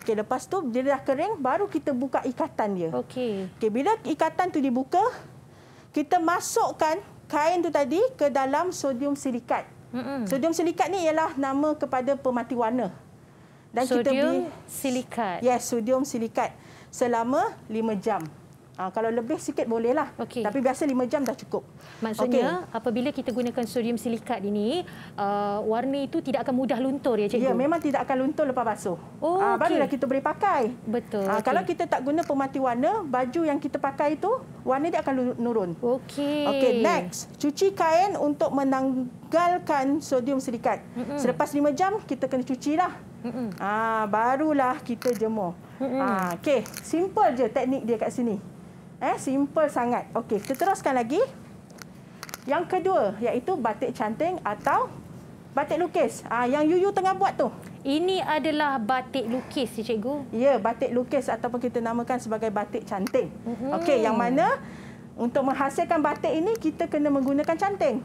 Okey, lepas tu dia dah kering, baru kita buka ikatan dia. Okey. Okey, bila ikatan tu dibuka, kita masukkan kain tu tadi ke dalam sodium silikat. Mm-hmm. Sodium silikat ni ialah nama kepada pemati warna. Dan sodium kita beri, silikat. Yes, sodium silikat selama 5 jam. Ha, kalau lebih sikit bolehlah. Okay. Tapi biasa 5 jam dah cukup. Maksudnya okay. apabila kita gunakan sodium silikat ini, uh, warna itu tidak akan mudah luntur ya cikgu? Ya, memang tidak akan luntur lepas basuh. Oh, ha, barulah okay. kita boleh pakai. Betul. Ha, okay. Kalau kita tak guna pemati warna, baju yang kita pakai itu, warna dia akan nurun. Okey. Okey, next. Cuci kain untuk menanggalkan sodium silikat. Mm -mm. Selepas 5 jam, kita kena cucilah. Mm -mm. Ha, barulah kita jemur. Mm -mm. ha, Okey, simple je teknik dia kat sini. Eh, simple sangat. Okey, kita teruskan lagi. Yang kedua iaitu batik canting atau batik lukis. Ah, yang Yuyu tengah buat tu. Ini adalah batik lukis, cikgu. Ya, batik lukis ataupun kita namakan sebagai batik canting. Mm-hmm. Okey, yang mana untuk menghasilkan batik ini kita kena menggunakan canting.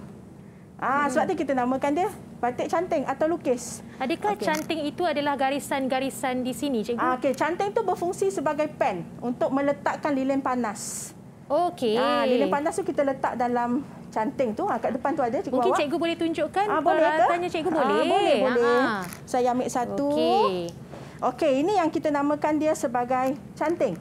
Ah, mm. sebab tu kita namakan dia batik canting atau lukis. Adakah okay. canting itu adalah garisan-garisan di sini, cikgu? Ah, okey, canting itu berfungsi sebagai pen untuk meletakkan lilin panas. Okey. Ah, lilin panas tu kita letak dalam canting tu. Ah, kat depan tu ada, cikgu. Mungkin bawah. cikgu boleh tunjukkan? Ah, boleh ke? Tanya cikgu boleh. Ah, boleh, boleh. Aha. Saya ambil satu. Okey. Okey, ini yang kita namakan dia sebagai canting.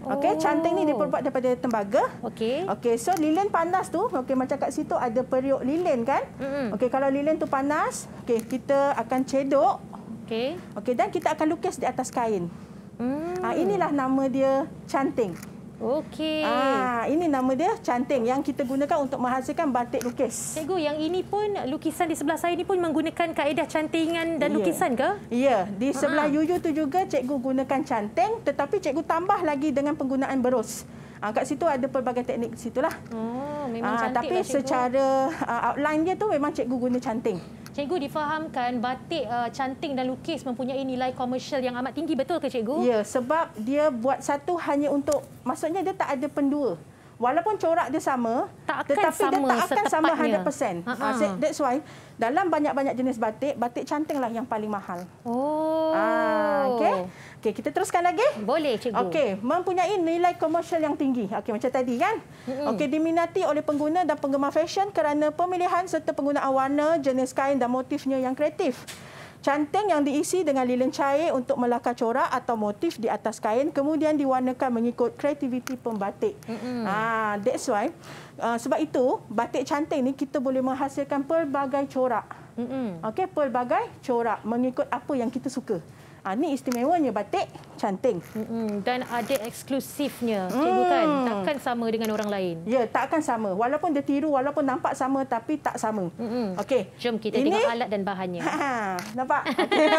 Okey, oh. canting ni diperbuat daripada tembaga. Okey. Okey, so lilin panas tu, okey macam kat situ ada periuk lilin kan? Mm -hmm. Okey, kalau lilin tu panas, okey kita akan cedok. Okey. Okey, dan kita akan lukis di atas kain. Mm. Ha, inilah nama dia canting. Okey. Ah, ini nama dia canting yang kita gunakan untuk menghasilkan batik lukis. Cikgu, yang ini pun lukisan di sebelah saya ini pun menggunakan kaedah cantingan dan yeah. lukisan ke? Ya, yeah. di ah. sebelah Yuyu tu juga cikgu gunakan canting tetapi cikgu tambah lagi dengan penggunaan berus. Uh, kat situ ada pelbagai teknik di situlah. Hmm, memang ah, cantik. Uh, tapi lah, secara uh, outline dia tu memang cikgu guna canting. Cikgu difahamkan batik uh, canting dan lukis mempunyai nilai komersial yang amat tinggi betul ke cikgu? Ya, sebab dia buat satu hanya untuk maksudnya dia tak ada pendua. Walaupun corak dia sama, tak tetapi sama dia tak akan sama 100%. Uh -huh. That's why dalam banyak-banyak jenis batik, batik cantinglah yang paling mahal. Oh. Uh, okay. Okey, kita teruskan lagi. Boleh, cikgu. Okey, mempunyai nilai komersial yang tinggi. Okey, macam tadi kan? Okey, diminati oleh pengguna dan penggemar fashion kerana pemilihan serta penggunaan warna, jenis kain dan motifnya yang kreatif. Canting yang diisi dengan lilin cair untuk melakar corak atau motif di atas kain kemudian diwarnakan mengikut kreativiti pembatik. Mm-hmm. Ah, that's why. Uh, sebab itu, batik canting ni kita boleh menghasilkan pelbagai corak. Mm-hmm. Okey, pelbagai corak mengikut apa yang kita suka. Ha, ni istimewanya batik canting. Mm-hmm. Dan ada eksklusifnya, hmm. cikgu kan? Takkan sama dengan orang lain. Ya, takkan sama. Walaupun dia tiru, walaupun nampak sama tapi tak sama. Mm-hmm. Okey. Jom kita ini... tengok alat dan bahannya. Ha, ha. nampak?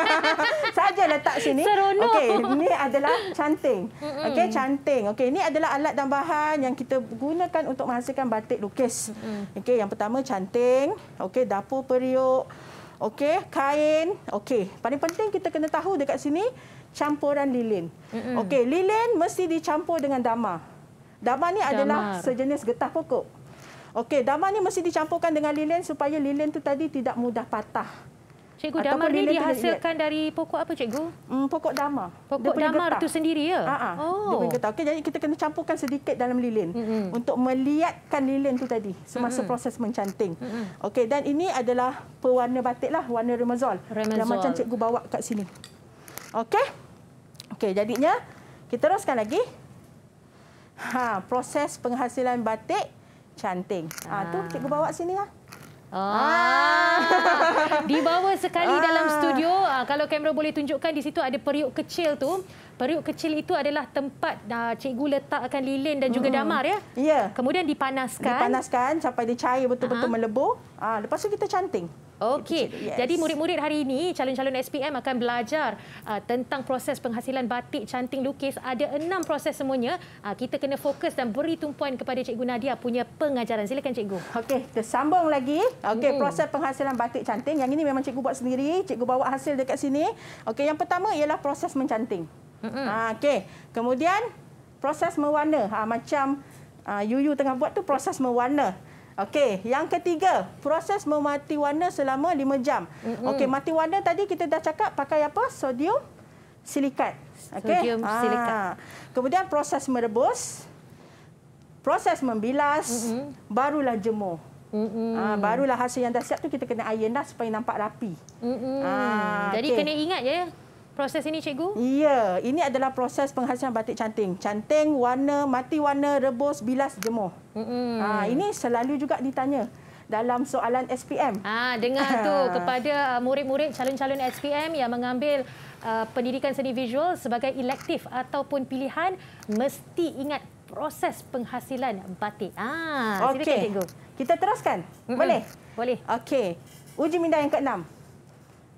Saja letak sini. Okey, ini adalah canting. Mm-hmm. Okey, canting. Okey, ini adalah alat dan bahan yang kita gunakan untuk menghasilkan batik lukis. Mm-hmm. Okey, yang pertama canting. Okey, dapur periuk. Okey, kain. Okey, paling penting kita kena tahu dekat sini campuran lilin. Okey, lilin mesti dicampur dengan dama. Dama ni damar. adalah sejenis getah pokok. Okey, dama ni mesti dicampurkan dengan lilin supaya lilin tu tadi tidak mudah patah. Cikgu damar ni dihasilkan dari pokok apa cikgu? Hmm, pokok damar. Pokok damar itu sendiri ya? Ha -ha. Oh. Dia Okay, jadi kita kena campurkan sedikit dalam lilin. Mm -hmm. Untuk melihatkan lilin tu tadi. Semasa mm -hmm. proses mencanting. Mm -hmm. Okey dan ini adalah pewarna batik lah. Warna remazol. remazol. Yang macam cikgu bawa kat sini. Okey. Okey jadinya kita teruskan lagi. Ha, proses penghasilan batik canting. Ha, ah tu cikgu bawa sini lah. Ya. Ah. ah. di bawah sekali ah. dalam studio. Ah, kalau kamera boleh tunjukkan di situ ada periuk kecil tu. Periuk kecil itu adalah tempat ah, cikgu akan lilin dan juga damar ya. Ya. Kemudian dipanaskan. Dipanaskan sampai dia cair betul-betul ah. melebur. Ah, lepas tu kita canting. Okey. Yes. Jadi murid-murid hari ini calon-calon SPM akan belajar uh, tentang proses penghasilan batik canting lukis. Ada enam proses semuanya. Uh, kita kena fokus dan beri tumpuan kepada Cikgu Nadia punya pengajaran. Silakan Cikgu. Okey, kita sambung lagi. Okey, mm. proses penghasilan batik canting. Yang ini memang Cikgu buat sendiri. Cikgu bawa hasil dekat sini. Okey, yang pertama ialah proses mencanting. Mm -hmm. Okey. Kemudian proses mewarna. Ha, macam uh, ah, Yuyu tengah buat tu proses mewarna. Okey, yang ketiga, proses memati warna selama 5 jam. Okey, mati warna tadi kita dah cakap pakai apa? Sodium silikat. Okey. Sodium ha. silikat. Kemudian proses merebus, proses membilas, mm-hmm. barulah jemur. Ha, barulah hasil yang dah siap tu kita kena iron dah supaya nampak rapi. Ha, Jadi okay. kena ingat ya proses ini cikgu? Ya, ini adalah proses penghasilan batik canting. Canting, warna, mati warna, rebus, bilas, jemur. Hmm. Ha, ini selalu juga ditanya dalam soalan SPM. Ah, ha, dengar tu kepada uh, murid-murid calon-calon SPM yang mengambil uh, pendidikan seni visual sebagai elektif ataupun pilihan mesti ingat proses penghasilan batik. Ah, ha, okay. silakan cikgu. Kita teruskan. Mm -mm. Boleh? Boleh. Okey. Uji minda yang ke keenam.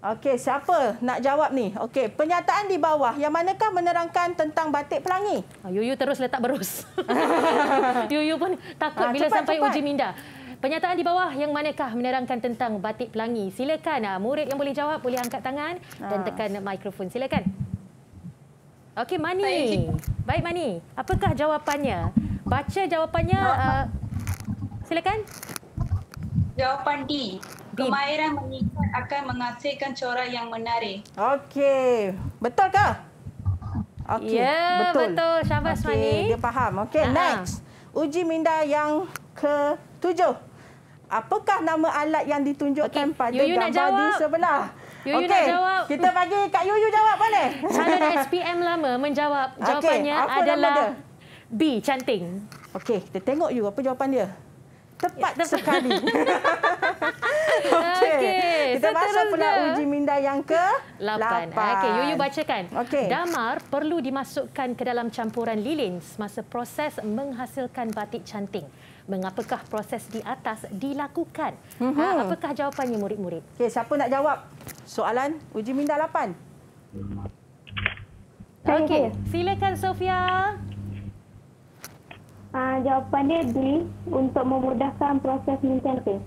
Okey, siapa nak jawab ni? Okey, pernyataan di bawah yang manakah menerangkan tentang batik pelangi? Ah, Yuyu terus letak berus. Yuyu pun takut ha, cepat, bila sampai cepat. uji minda. Pernyataan di bawah yang manakah menerangkan tentang batik pelangi? Silakan ah, murid yang boleh jawab boleh angkat tangan dan tekan mikrofon. Silakan. Okey, Mani. Baik, Mani. Apakah jawapannya? Baca jawapannya. Ma, ma. silakan. Jawapan D kemahiran mengikat akan menghasilkan corak yang menarik. Okey. Betul ke? Okey. Ya, betul. betul. Syabas okay. Mani. Dia faham. Okey, next. Uji minda yang ketujuh. Apakah nama alat yang ditunjukkan okay. pada Yuyu gambar di sebelah? Yuyu okay. nak jawab. Kita bagi Kak Yuyu jawab boleh? Calon SPM lama menjawab jawapannya okay. adalah B, canting. Okey, kita tengok you apa jawapan dia. Tepat, ya, tepat. sekali. Okey. Okay. Kita masuk pula uji minda yang ke-8. Okey, Yuyu bacakan. Okay. Damar perlu dimasukkan ke dalam campuran lilin semasa proses menghasilkan batik canting. Mengapakah proses di atas dilakukan? Mm -hmm. ha, apakah jawapannya murid-murid? Okey, siapa nak jawab soalan uji minda 8? Okey, silakan Sofia. Uh, jawapan dia B untuk memudahkan proses mencanting.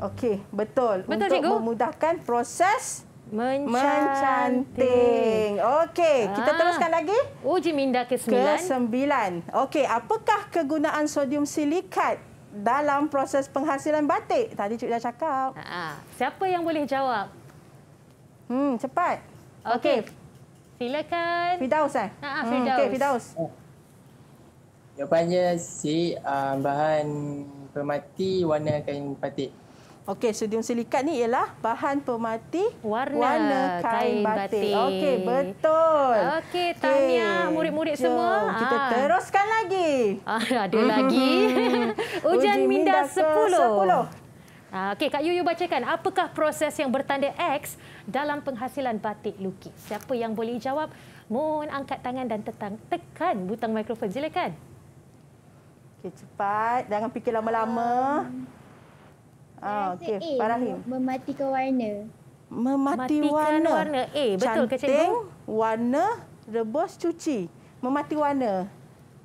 Okey, betul. betul. Untuk cikgu. memudahkan proses mencanting. mencanting. Okey, kita ah. teruskan lagi. Uji minda ke-9. ke Okey, apakah kegunaan sodium silikat dalam proses penghasilan batik? Tadi cikgu dah cakap. Ha Siapa yang boleh jawab? Hmm, cepat. Okey. Okay. Silakan. Fidaus, eh? Ha -ha, hmm, Fidaus. Okey, Fidaus. Jawapannya si uh, bahan pemati warna kain batik. Okey, sodium silikat ni ialah bahan pemati warna, warna kain, kain batik. batik. Okey, betul. Okey, tanya murid-murid okay. semua. Kita ha. teruskan lagi. Ah, ada lagi. Ujian Uji minda, minda 10. 10. Ah, okey, Kak Yuyu bacakan. Apakah proses yang bertanda X dalam penghasilan batik lukis? Siapa yang boleh jawab? Mohon angkat tangan dan tekan, tekan butang mikrofon. Silakan. Okey, cepat. Jangan fikir lama-lama. Um. Ah, okey. Farahim. Mematikan warna. Memati warna. warna. Eh, betul Canting, ke cikgu? Canting, warna, rebus, cuci. Memati warna.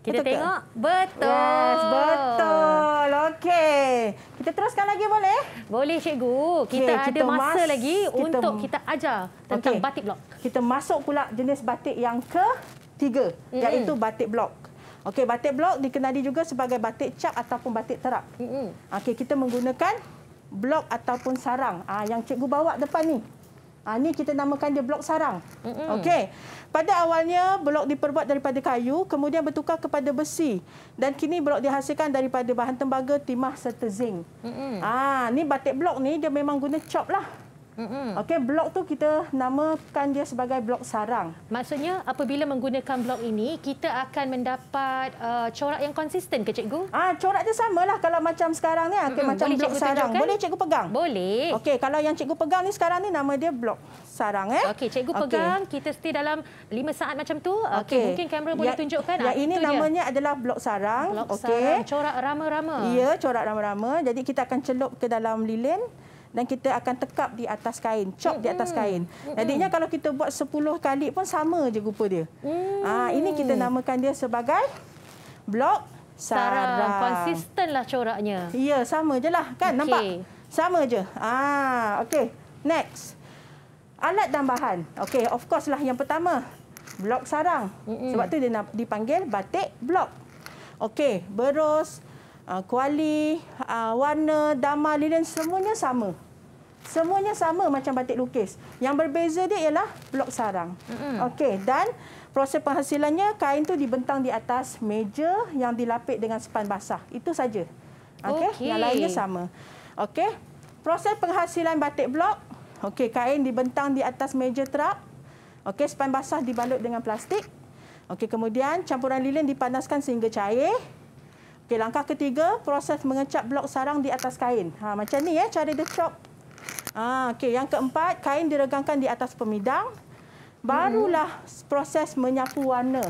Kita betul tengok. Ke? Betul. Yes, betul. Okey. Kita teruskan lagi boleh? Boleh cikgu. Kita okay, ada kita masa mas, lagi kita, untuk kita ajar tentang okay. batik blok. Kita masuk pula jenis batik yang ke tiga. Mm. Iaitu batik blok. Okey, batik blok dikenali juga sebagai batik cap ataupun batik terap. Mm -mm. Okey, kita menggunakan blok ataupun sarang ah yang cikgu bawa depan ni. Ah ni kita namakan dia blok sarang. Okey. Pada awalnya blok diperbuat daripada kayu, kemudian bertukar kepada besi dan kini blok dihasilkan daripada bahan tembaga, timah serta zinc. Ah ni batik blok ni dia memang guna chop lah. Okey, blok tu kita namakan dia sebagai blok sarang. Maksudnya apabila menggunakan blok ini, kita akan mendapat uh, corak yang konsisten ke cikgu? Ah, corak dia samalah kalau macam sekarang ni, ah, okay, macam Boleh blok cikgu sarang. Tunjukkan? Boleh cikgu pegang? Boleh. Okey, kalau yang cikgu pegang ni sekarang ni nama dia blok sarang eh. Okey, cikgu pegang, okay. kita stay dalam 5 saat macam tu. Okey, okay. mungkin kamera ya- boleh ya, tunjukkan. Ya, ah, ini namanya dia. adalah blok sarang. Okey. Corak rama-rama. Ya, corak rama-rama. Jadi kita akan celup ke dalam lilin dan kita akan tekap di atas kain, chop mm -hmm. di atas kain. Jadinya kalau kita buat 10 kali pun sama je rupa dia. Mm. Ah ini kita namakan dia sebagai blok sarang. sarang. Konsistenlah coraknya. Ya, sama lah kan okay. nampak? Sama je. Ah okey. Next. Alat dan bahan. Okey, of course lah yang pertama. Blok sarang. Mm -mm. Sebab tu dia dipanggil batik blok. Okey, berus, uh, kuali, uh, warna, damar, lilin semuanya sama semuanya sama macam batik lukis. Yang berbeza dia ialah blok sarang. Okey, dan proses penghasilannya kain tu dibentang di atas meja yang dilapik dengan sepan basah. Itu saja. Okey, okay. yang lainnya sama. Okey. Proses penghasilan batik blok. Okey, kain dibentang di atas meja terap. Okey, sepan basah dibalut dengan plastik. Okey, kemudian campuran lilin dipanaskan sehingga cair. Okey, langkah ketiga, proses mengecap blok sarang di atas kain. Ha, macam ni ya, cara dia chop Ah, okey. Yang keempat, kain diregangkan di atas pemidang. Barulah hmm. proses menyapu warna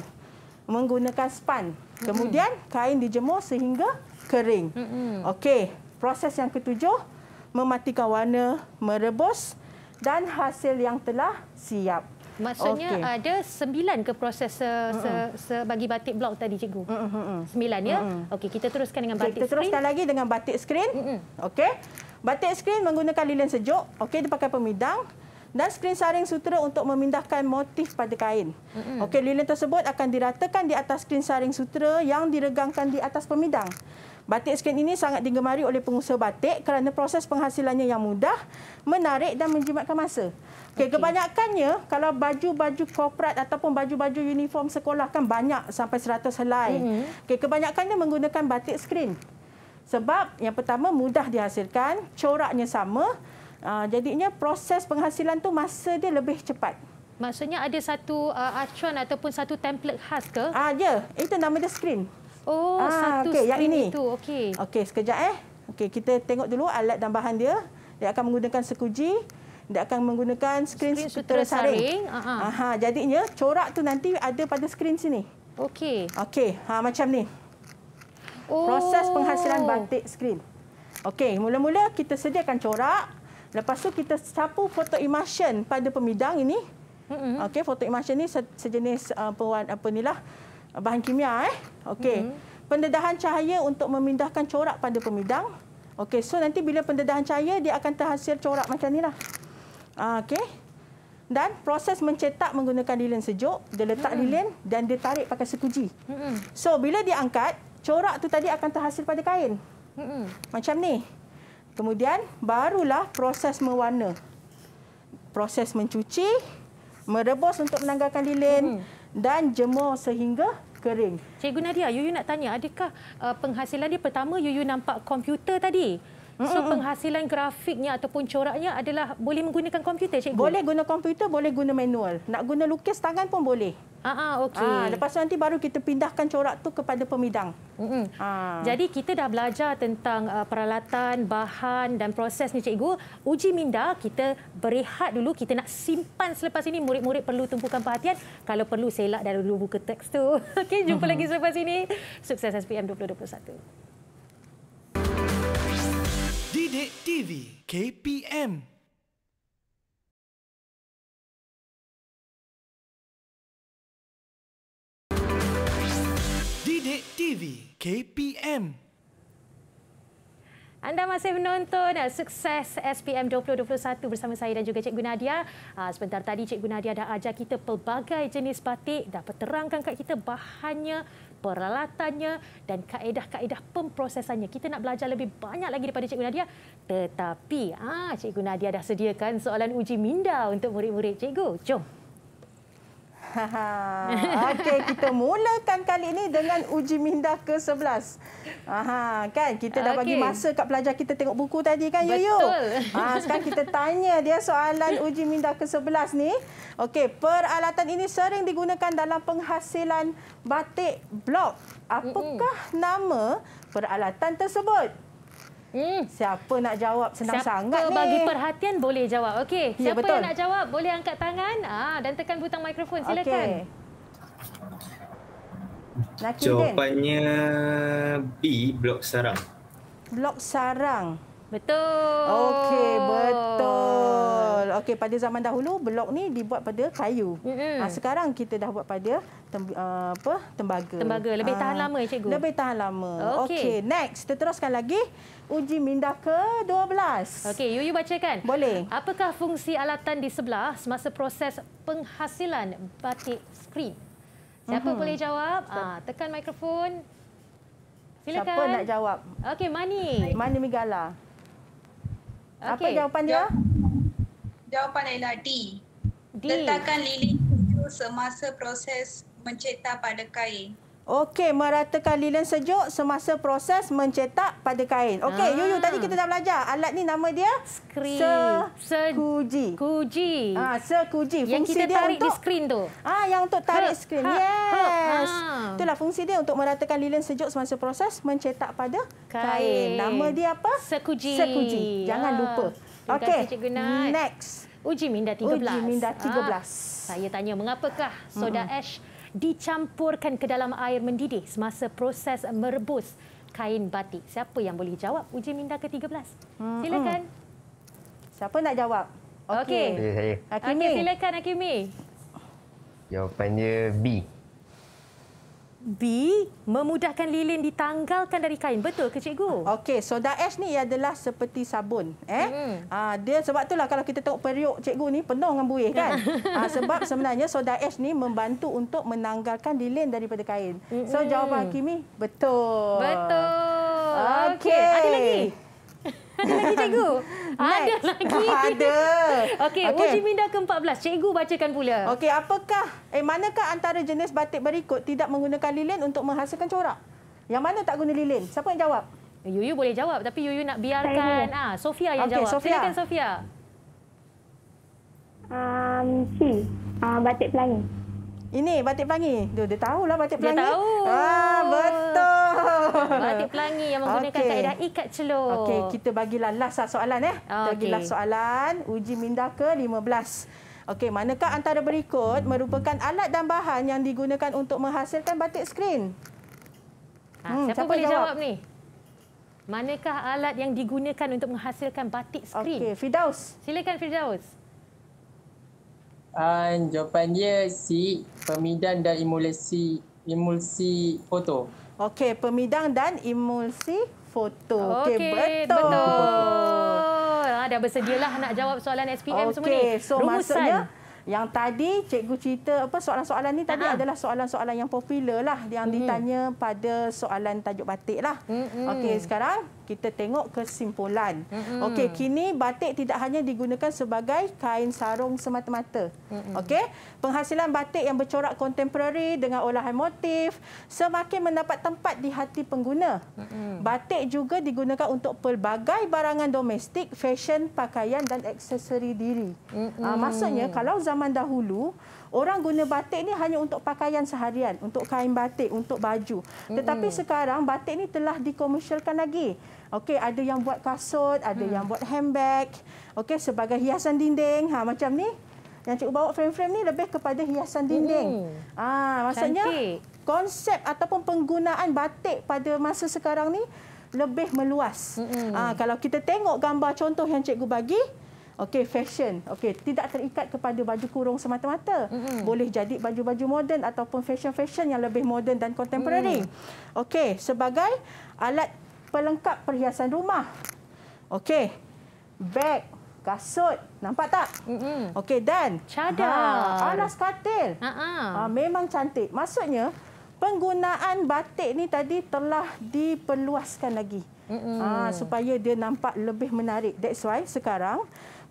menggunakan span. Kemudian hmm. kain dijemur sehingga kering. Hmm. Okey. Proses yang ketujuh, mematikan warna, merebus dan hasil yang telah siap. Maksudnya okay. ada sembilan ke proses se, se, sebagi batik blok tadi, cikgu? Mm -mm. Sembilan, ya? Mm Okey, kita teruskan dengan batik okay, kita screen. Kita teruskan lagi dengan batik screen. Mm Okey. Batik skrin menggunakan lilin sejuk. Okey, dia pakai pemidang. Dan skrin saring sutera untuk memindahkan motif pada kain. Mm-hmm. Okey, lilin tersebut akan diratakan di atas skrin saring sutera yang diregangkan di atas pemidang. Batik skrin ini sangat digemari oleh pengusaha batik kerana proses penghasilannya yang mudah, menarik dan menjimatkan masa. Okey, okay. kebanyakannya kalau baju-baju korporat ataupun baju-baju uniform sekolah kan banyak sampai 100 helai. Mm-hmm. Okey, kebanyakannya menggunakan batik skrin. Sebab yang pertama mudah dihasilkan, coraknya sama. Ah, jadinya proses penghasilan tu masa dia lebih cepat. Maksudnya ada satu uh, acuan ataupun satu template khas ke? Ah ya, itu nama dia screen. Oh, ah, satu okay, screen ini. itu. Okey. Okey, sekejap eh. Okey, kita tengok dulu alat dan bahan dia. Dia akan menggunakan sekuji, dia akan menggunakan skrin sutera, sutera saring. saring. Aha. Ah. Aha, jadinya corak tu nanti ada pada skrin sini. Okey. Okey, ha macam ni. Oh. Proses penghasilan batik skrin. Okey, mula-mula kita sediakan corak. Lepas tu kita sapu foto immersion pada pemidang ini. Mm-hmm. Okey, foto immersion ni sejenis uh, pewarna apa nilah bahan kimia eh. Okey. Mm-hmm. Pendedahan cahaya untuk memindahkan corak pada pemidang. Okey, so nanti bila pendedahan cahaya dia akan terhasil corak macam ni lah. Uh, Okey. Dan proses mencetak menggunakan lilin sejuk, dia letak mm-hmm. lilin dan dia tarik pakai sekuji. Mm-hmm. So bila dia angkat, corak tu tadi akan terhasil pada kain. Mm-mm. Macam ni. Kemudian barulah proses mewarna. Proses mencuci, merebus untuk menanggalkan lilin mm dan jemur sehingga kering. Cikgu Nadia, Yuyu nak tanya, adakah uh, penghasilan dia pertama Yuyu nampak komputer tadi? So penghasilan grafiknya ataupun coraknya adalah boleh menggunakan komputer cikgu? Boleh guna komputer, boleh guna manual. Nak guna lukis tangan pun boleh. Ah, ah okey. Ah, lepas tu nanti baru kita pindahkan corak tu kepada pemidang. Mm -hmm. ah. Jadi kita dah belajar tentang uh, peralatan, bahan dan proses ni cikgu. Uji minda kita berehat dulu. Kita nak simpan selepas ini murid-murid perlu tumpukan perhatian. Kalau perlu selak dah dulu buku teks tu. Okay, jumpa mm -hmm. lagi selepas ini. Sukses SPM 2021. Didik TV KPM Didik TV KPM anda masih menonton eh, sukses SPM 2021 bersama saya dan juga Cikgu Nadia. Ah, sebentar tadi Cikgu Nadia dah ajar kita pelbagai jenis batik, dah terangkan kat kita bahannya, peralatannya dan kaedah-kaedah pemprosesannya. Kita nak belajar lebih banyak lagi daripada Cikgu Nadia. Tetapi ah, Cikgu Nadia dah sediakan soalan uji minda untuk murid-murid Cikgu. Jom. Okey, kita mulakan kali ini dengan uji minda ke-11. Aha, kan? Kita dah okay. bagi masa kat pelajar kita tengok buku tadi kan, Yoyo? Betul. Ha, sekarang kita tanya dia soalan uji minda ke-11 ni. Okey, peralatan ini sering digunakan dalam penghasilan batik blok. Apakah mm -mm. nama peralatan tersebut? Hmm. Siapa nak jawab senang siapa sangat ni. Siapa bagi perhatian boleh jawab. Okey, ya, siapa ya, yang nak jawab boleh angkat tangan ah, dan tekan butang mikrofon. Silakan. Okay. Jawapannya B, blok sarang. Blok sarang. Betul. Okey, betul. Okey, pada zaman dahulu blok ni dibuat pada kayu. Mm -hmm. sekarang kita dah buat pada tem ah, apa? Tembaga. Tembaga lebih ah, tahan lama cikgu. Lebih tahan lama. Okey, okay, next. Kita teruskan lagi uji minda ke 12. Okey, Yuyu bacakan. Boleh. Apakah fungsi alatan di sebelah semasa proses penghasilan batik skrin? Siapa mm -hmm. boleh jawab? Ah, tekan mikrofon. Silakan. Siapa nak jawab? Okey, Mani. Mani Migala. Okay. Apa jawapan dia? Jawapan adalah D. D. Letakkan lilin itu semasa proses mencetak pada kain. Okey, meratakan lilin sejuk semasa proses mencetak pada kain. Okey, ah. Yuyu, tadi kita dah belajar. Alat ni nama dia? Screen. Sekuji. Se Kuji. Ah, Sekuji. Fungsi dia untuk... Yang kita tarik di skrin tu. Ah, Yang untuk tarik ha. skrin. Ha. Yes. Ha. Ha. Itulah fungsi dia untuk meratakan lilin sejuk semasa proses mencetak pada kain. kain. Nama dia apa? kuji. Sekuji. kuji. Jangan ha. lupa. Okey, next. Uji Minda 13. Uji Minda 13. Ah. Saya tanya, mengapakah soda ash dicampurkan ke dalam air mendidih semasa proses merebus kain batik? Siapa yang boleh jawab uji minda ke-13? Hmm, silakan. Hmm. Siapa nak jawab? Okey. Okay. Saya. Okay, silakan Hakimi. Jawapannya B. B memudahkan lilin ditanggalkan dari kain. Betul ke cikgu? Okey, soda ash ni adalah seperti sabun, eh. Mm. Aa, ah, dia sebab itulah kalau kita tengok periuk cikgu ni penuh dengan buih kan. Aa, ah, sebab sebenarnya soda ash ni membantu untuk menanggalkan lilin daripada kain. Mm -mm. So hmm. jawapan Kimi betul. Betul. Okey, okay. ada lagi. Ada lagi cikgu? Ada lagi. Ada. Okey, okay. uji minda ke-14. Cikgu bacakan pula. Okey, apakah eh manakah antara jenis batik berikut tidak menggunakan lilin untuk menghasilkan corak? Yang mana tak guna lilin? Siapa yang jawab? Yuyu eh, boleh jawab tapi Yuyu nak biarkan ah Sofia yang okay, jawab. Sofia. Silakan Sofia. Um, si. Uh, batik pelangi. Ini batik pelangi. Duh, dia tahu lah batik pelangi. Dia tahu. Ah, betul. Batik pelangi yang menggunakan kaedah okay. ikat celup. Okey, kita bagilah last lah soalan. Eh. Okay. Kita bagilah soalan. Uji minda ke 15. Okey, manakah antara berikut merupakan alat dan bahan yang digunakan untuk menghasilkan batik skrin? Ha, hmm, siapa, siapa boleh jawab? jawab ni? Manakah alat yang digunakan untuk menghasilkan batik skrin? Okey, Fidaus. Silakan Fidaus. Uh, jawapan dia C, pemidan dan emulsi emulsi foto. Okey, pemidang dan emulsi foto. Okey, okay, betul. betul. Ha, dah bersedialah nak jawab soalan SPM okay, semua ni. So Rumusan. maksudnya, yang tadi cikgu cerita apa soalan-soalan ni tadi Aha. adalah soalan-soalan yang popular lah yang mm -hmm. ditanya pada soalan tajuk batik lah. Mm -hmm. Okey, sekarang kita tengok kesimpulan. Mm -hmm. Okey, kini batik tidak hanya digunakan sebagai kain sarung semata-mata. Mm -hmm. Okey, penghasilan batik yang bercorak kontemporari dengan olahan motif semakin mendapat tempat di hati pengguna. Mm -hmm. Batik juga digunakan untuk pelbagai barangan domestik, fashion, pakaian dan aksesori diri. Mm -hmm. maksudnya, kalau zaman dahulu, orang guna batik ni hanya untuk pakaian seharian, untuk kain batik, untuk baju. Tetapi mm-hmm. sekarang batik ni telah dikomersialkan lagi. Okey, ada yang buat kasut, ada mm. yang buat handbag. Okey, sebagai hiasan dinding, ha macam ni. Yang cikgu bawa frame-frame ni lebih kepada hiasan dinding. Mm. Ah, ha, maksudnya Cantik. konsep ataupun penggunaan batik pada masa sekarang ni lebih meluas. Mm-hmm. Ha, kalau kita tengok gambar contoh yang cikgu bagi, okey fashion okey tidak terikat kepada baju kurung semata-mata mm-hmm. boleh jadi baju-baju moden ataupun fashion-fashion yang lebih moden dan kontemporari. mm. okey sebagai alat pelengkap perhiasan rumah okey bag kasut nampak tak mm-hmm. okey dan cadar ha, alas katil uh-huh. ha, memang cantik maksudnya penggunaan batik ni tadi telah diperluaskan lagi Mm-hmm. Ha, supaya dia nampak lebih menarik. That's why sekarang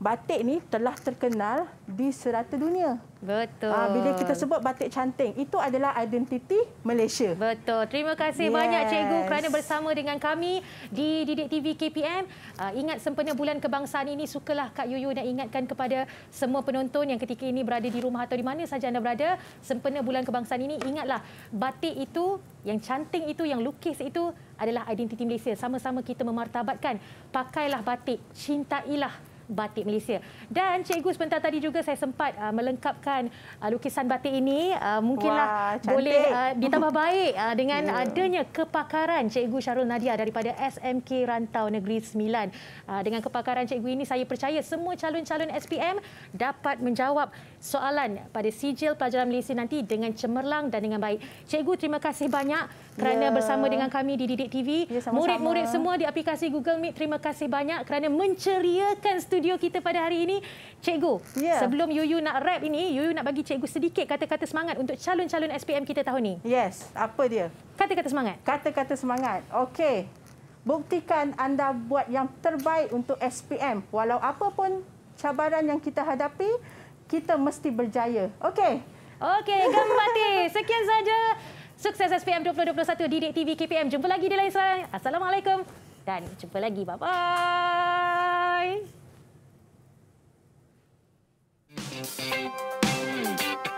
batik ni telah terkenal di serata dunia. Betul. Ah, bila kita sebut batik canting, itu adalah identiti Malaysia. Betul. Terima kasih yes. banyak cikgu kerana bersama dengan kami di Didik TV KPM. Ah, ingat sempena bulan kebangsaan ini, sukalah Kak Yuyu nak ingatkan kepada semua penonton yang ketika ini berada di rumah atau di mana saja anda berada, sempena bulan kebangsaan ini, ingatlah batik itu, yang canting itu, yang lukis itu adalah identiti Malaysia. Sama-sama kita memartabatkan. Pakailah batik, cintailah batik batik Malaysia. Dan cikgu sebentar tadi juga saya sempat uh, melengkapkan uh, lukisan batik ini. Uh, mungkinlah Wah, boleh uh, ditambah baik uh, dengan yeah. adanya kepakaran cikgu Syarul Nadia daripada SMK Rantau Negeri Sembilan. Uh, dengan kepakaran cikgu ini saya percaya semua calon-calon SPM dapat menjawab soalan pada sijil pelajaran Malaysia nanti dengan cemerlang dan dengan baik. Cikgu terima kasih banyak kerana yeah. bersama dengan kami di Didik TV. Ya, Murid-murid yeah, semua di aplikasi Google Meet terima kasih banyak kerana menceriakan studio kita pada hari ini. Cikgu, yeah. sebelum Yuyu nak rap ini, Yuyu nak bagi cikgu sedikit kata-kata semangat untuk calon-calon SPM kita tahun ini. Yes, apa dia? Kata-kata semangat. Kata-kata semangat. Okey. Buktikan anda buat yang terbaik untuk SPM. Walau apa pun cabaran yang kita hadapi, kita mesti berjaya. Okey. Okey, Gampati. Sekian saja. Sukses SPM 2021 di TV KPM. Jumpa lagi di lain serang. Assalamualaikum dan jumpa lagi. Bye-bye. Thank you.